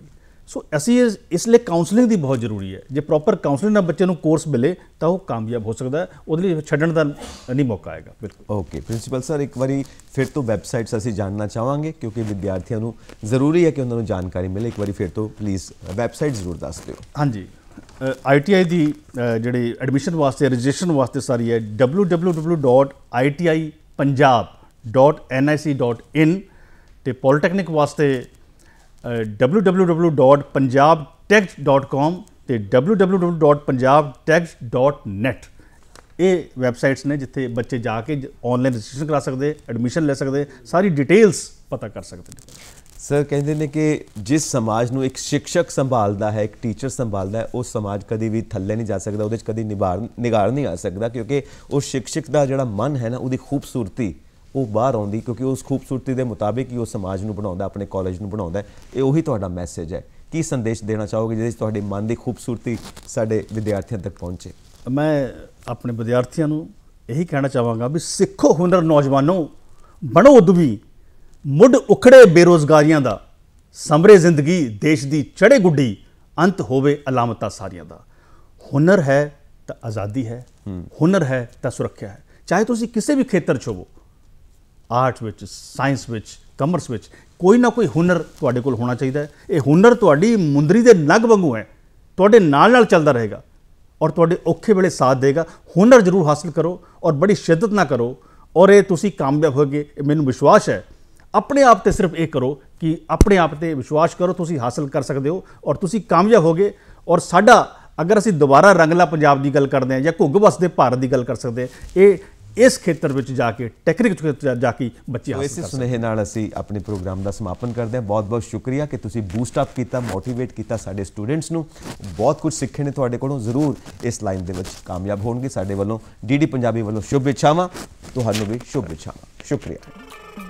ਸੋ ਅਸੀਂ ਇਸ ਲਈ ਕਾਉਂਸਲਿੰਗ ਦੀ ਬਹੁਤ ਜ਼ਰੂਰੀ ਹੈ ਜੇ ਪ੍ਰੋਪਰ ਕਾਉਂਸਲਿੰਗ ਨਾਲ ਬੱਚੇ ਨੂੰ ਕੋਰਸ ਮਿਲੇ ਤਾਂ ਉਹ ਕਾਮਯਾਬ ਹੋ ਸਕਦਾ ਉਹਦੇ ਲਈ ਛੱਡਣ ਦਾ ਨਹੀਂ ਮੌਕਾ ਆਏਗਾ ਬਿਲਕੁਲ ਓਕੇ ਪ੍ਰਿੰਸੀਪਲ ਸਰ ਇੱਕ ਵਾਰੀ ਫਿਰ ਤੋਂ ਵੈਬਸਾਈਟਸ ਅਸੀਂ ਜਾਨਣਾ ਚਾਹਾਂਗੇ ਕਿਉਂਕਿ ਵਿਦਿਆਰਥੀਆਂ ਨੂੰ ਜ਼ਰੂਰੀ ਹੈ ਕਿ ਉਹਨਾਂ ਨੂੰ ਜਾਣਕਾਰੀ ਮਿਲੇ ਇੱਕ ਵਾਰੀ ਫਿਰ ਤੋਂ ਪਲੀਜ਼ ਵੈਬਸਾਈਟ ਜ਼ਰੂਰ ਦੱਸ ਦਿਓ ਹਾਂਜੀ ਆਈਟੀਆਈ ਦੀ ਜਿਹੜੀ ਐਡਮਿਸ਼ਨ ਵਾਸਤੇ ਰਜਿਸਟ੍ਰੇਸ਼ਨ ਵਾਸਤੇ ਸਾਰੀ ਹੈ www.iti punjab.nic.in ਤੇ ਪੋਲੀਟੈਕਨਿਕ ਵਾਸਤੇ www.punjabtech.com ਤੇ www.punjabtech.net ਇਹ ਵੈਬਸਾਈਟਸ ਨੇ ਜਿੱਥੇ ਬੱਚੇ ਜਾ ਕੇ ਆਨਲਾਈਨ ਰਜਿਸਟ੍ਰੇਸ਼ਨ ਕਰਾ ਸਕਦੇ ਐਡਮਿਸ਼ਨ ਲੈ ਸਕਦੇ ਸਾਰੀ ਡਿਟੇਲਸ ਪਤਾ ਕਰ ਸਕਦੇ ਸਰ ਕਹਿੰਦੇ ਨੇ ਕਿ ਜਿਸ ਸਮਾਜ ਨੂੰ ਇੱਕ ਸਿੱਖਿਅਕ ਸੰਭਾਲਦਾ ਹੈ ਇੱਕ ਟੀਚਰ ਸੰਭਾਲਦਾ ਹੈ ਉਹ ਸਮਾਜ ਕਦੀ ਵੀ ਥੱਲੇ ਨਹੀਂ ਜਾ ਸਕਦਾ ਉਹਦੇ 'ਚ ਕਦੀ ਨਿਬਾਰ ਨਿਗਾਰ ਨਹੀਂ ਆ ਸਕਦਾ ਕਿਉਂਕਿ ਉਹ ਸਿੱਖਿਅਕ ਦਾ ਜਿਹੜਾ ਮਨ ਹੈ ਨਾ ਉਹਦੀ ਖੂਬਸੂਰਤੀ ਉਹ ਬਾਹਰ ਆਉਂਦੀ ਕਿਉਂਕਿ ਉਸ ਖੂਬਸੂਰਤੀ ਦੇ ਮੁਤਾਬਿਕ ਹੀ ਉਹ ਸਮਾਜ ਨੂੰ ਬਣਾਉਂਦਾ ਆਪਣੇ ਕਾਲਜ ਨੂੰ ਬਣਾਉਂਦਾ ਇਹ ਉਹੀ ਤੁਹਾਡਾ ਮੈਸੇਜ ਹੈ ਕੀ ਸੰਦੇਸ਼ ਦੇਣਾ ਚਾਹੋਗੇ ਜਿਹਦੇ ਵਿੱਚ ਤੁਹਾਡੇ ਮਨ ਦੀ ਖੂਬਸੂਰਤੀ ਸਾਡੇ ਵਿਦਿਆਰਥੀਆਂ ਤੱਕ ਪਹੁੰਚੇ ਮੈਂ ਆਪਣੇ ਵਿਦਿਆਰਥੀਆਂ ਨੂੰ ਇਹੀ ਕਹਿਣਾ ਚਾਹਾਂਗਾ ਵੀ ਸਿੱਖੋ ਹੁਨਰ ਨੌਜਵਾਨੋ ਬਣੋ ਉਦਵੀ ਮੁੱਢ ਉਖੜੇ ਬੇਰੋਜ਼ਗਾਰੀਆਂ ਦਾ ਸਮਰੇ ਜ਼ਿੰਦਗੀ ਦੇਸ਼ ਦੀ ਚੜੇ ਗੁੱਡੀ ਅੰਤ ਹੋਵੇ ਅਲਾਮਤਾਂ ਸਾਰੀਆਂ ਦਾ ਹੁਨਰ ਹੈ ਤਾਂ ਆਜ਼ਾਦੀ ਹੈ ਹੁਨਰ ਹੈ ਤਾਂ ਸੁਰੱਖਿਆ ਹੈ ਚਾਹੇ ਤੁਸੀਂ ਕਿਸੇ ਵੀ ਖੇਤਰ 'ਚ ਹੋਵੋ ਆਰਟ ਵਿੱਚ ਸਾਇੰਸ ਵਿੱਚ ਕਮਰਸ ਵਿੱਚ ਕੋਈ ਨਾ ਕੋਈ ਹੁਨਰ ਤੁਹਾਡੇ ਕੋਲ ਹੋਣਾ ਚਾਹੀਦਾ ਹੈ ਇਹ ਹੁਨਰ ਤੁਹਾਡੀ ਮੁੰਦਰੀ ਦੇ ਨਗ ਵਾਂਗੂ ਹੈ ਤੁਹਾਡੇ ਨਾਲ ਨਾਲ ਚੱਲਦਾ ਰਹੇਗਾ ਔਰ ਤੁਹਾਡੇ ਔਖੇ ਵੇਲੇ ਸਾਥ ਦੇਗਾ ਹੁਨਰ ਜ਼ਰੂਰ ਹਾਸਲ ਕਰੋ ਔਰ ਬੜੀ ਸ਼ਿੱਦਤ ਨਾ ਕਰੋ ਔਰ ਇਹ ਤੁਸੀਂ ਕਾਮਯਾਬ ਹੋਗੇ ਮੈਨੂੰ ਵਿਸ਼ਵਾਸ ਹੈ ਆਪਣੇ ਆਪ ਤੇ ਸਿਰਫ ਇਹ ਕਰੋ ਕਿ ਆਪਣੇ ਆਪ ਤੇ ਵਿਸ਼ਵਾਸ ਕਰੋ ਤੁਸੀਂ ਹਾਸਲ ਕਰ ਸਕਦੇ ਹੋ ਔਰ ਤੁਸੀਂ ਕਾਮਯਾਬ ਹੋਗੇ ਔਰ ਸਾਡਾ ਅਗਰ ਅਸੀਂ ਦੁਬਾਰਾ ਰੰਗਲਾ ਪੰਜਾਬ ਦੀ ਗੱਲ ਕਰਦੇ ਹਾਂ ਜਾਂ ਘੁੱਗ ਵਸਦੇ ਭਾਰਤ ਦੀ ਗੱਲ ਕਰ ਸਕਦੇ ਇਹ ਇਸ ਖੇਤਰ ਵਿੱਚ ਜਾ ਕੇ ਟੈਕਨਿਕ ਖੇਤਰ ਜਾ ਕੇ ਬੱਚੇ ਹਾਸਲ ਕਰ ਸਕਦੇ ਸੁਨੇਹੇ ਨਾਲ ਅਸੀਂ ਆਪਣੇ ਪ੍ਰੋਗਰਾਮ ਦਾ ਸਮਾਪਨ ਕਰਦੇ ਹਾਂ ਬਹੁਤ-ਬਹੁਤ ਸ਼ੁਕਰੀਆ ਕਿ ਤੁਸੀਂ ਬੂਸਟ ਅਪ ਕੀਤਾ ਮੋਟੀਵੇਟ ਕੀਤਾ ਸਾਡੇ ਸਟੂਡੈਂਟਸ ਨੂੰ ਬਹੁਤ ਕੁਝ ਸਿੱਖਣ ਨੇ ਤੁਹਾਡੇ ਕੋਲੋਂ ਜ਼ਰੂਰ ਇਸ ਲਾਈਨ ਦੇ ਵਿੱਚ ਕਾਮਯਾਬ ਹੋਣਗੇ ਸਾਡੇ ਵੱਲੋਂ ਡੀਡੀ ਪੰਜਾਬੀ ਵੱਲੋਂ ਸ਼ੁਭ ਇੱਛਾਵਾਂ ਤੁਹਾਨੂੰ ਵੀ ਸ਼ੁਭ ਇੱਛਾਵਾਂ ਸ਼ੁਕਰੀਆ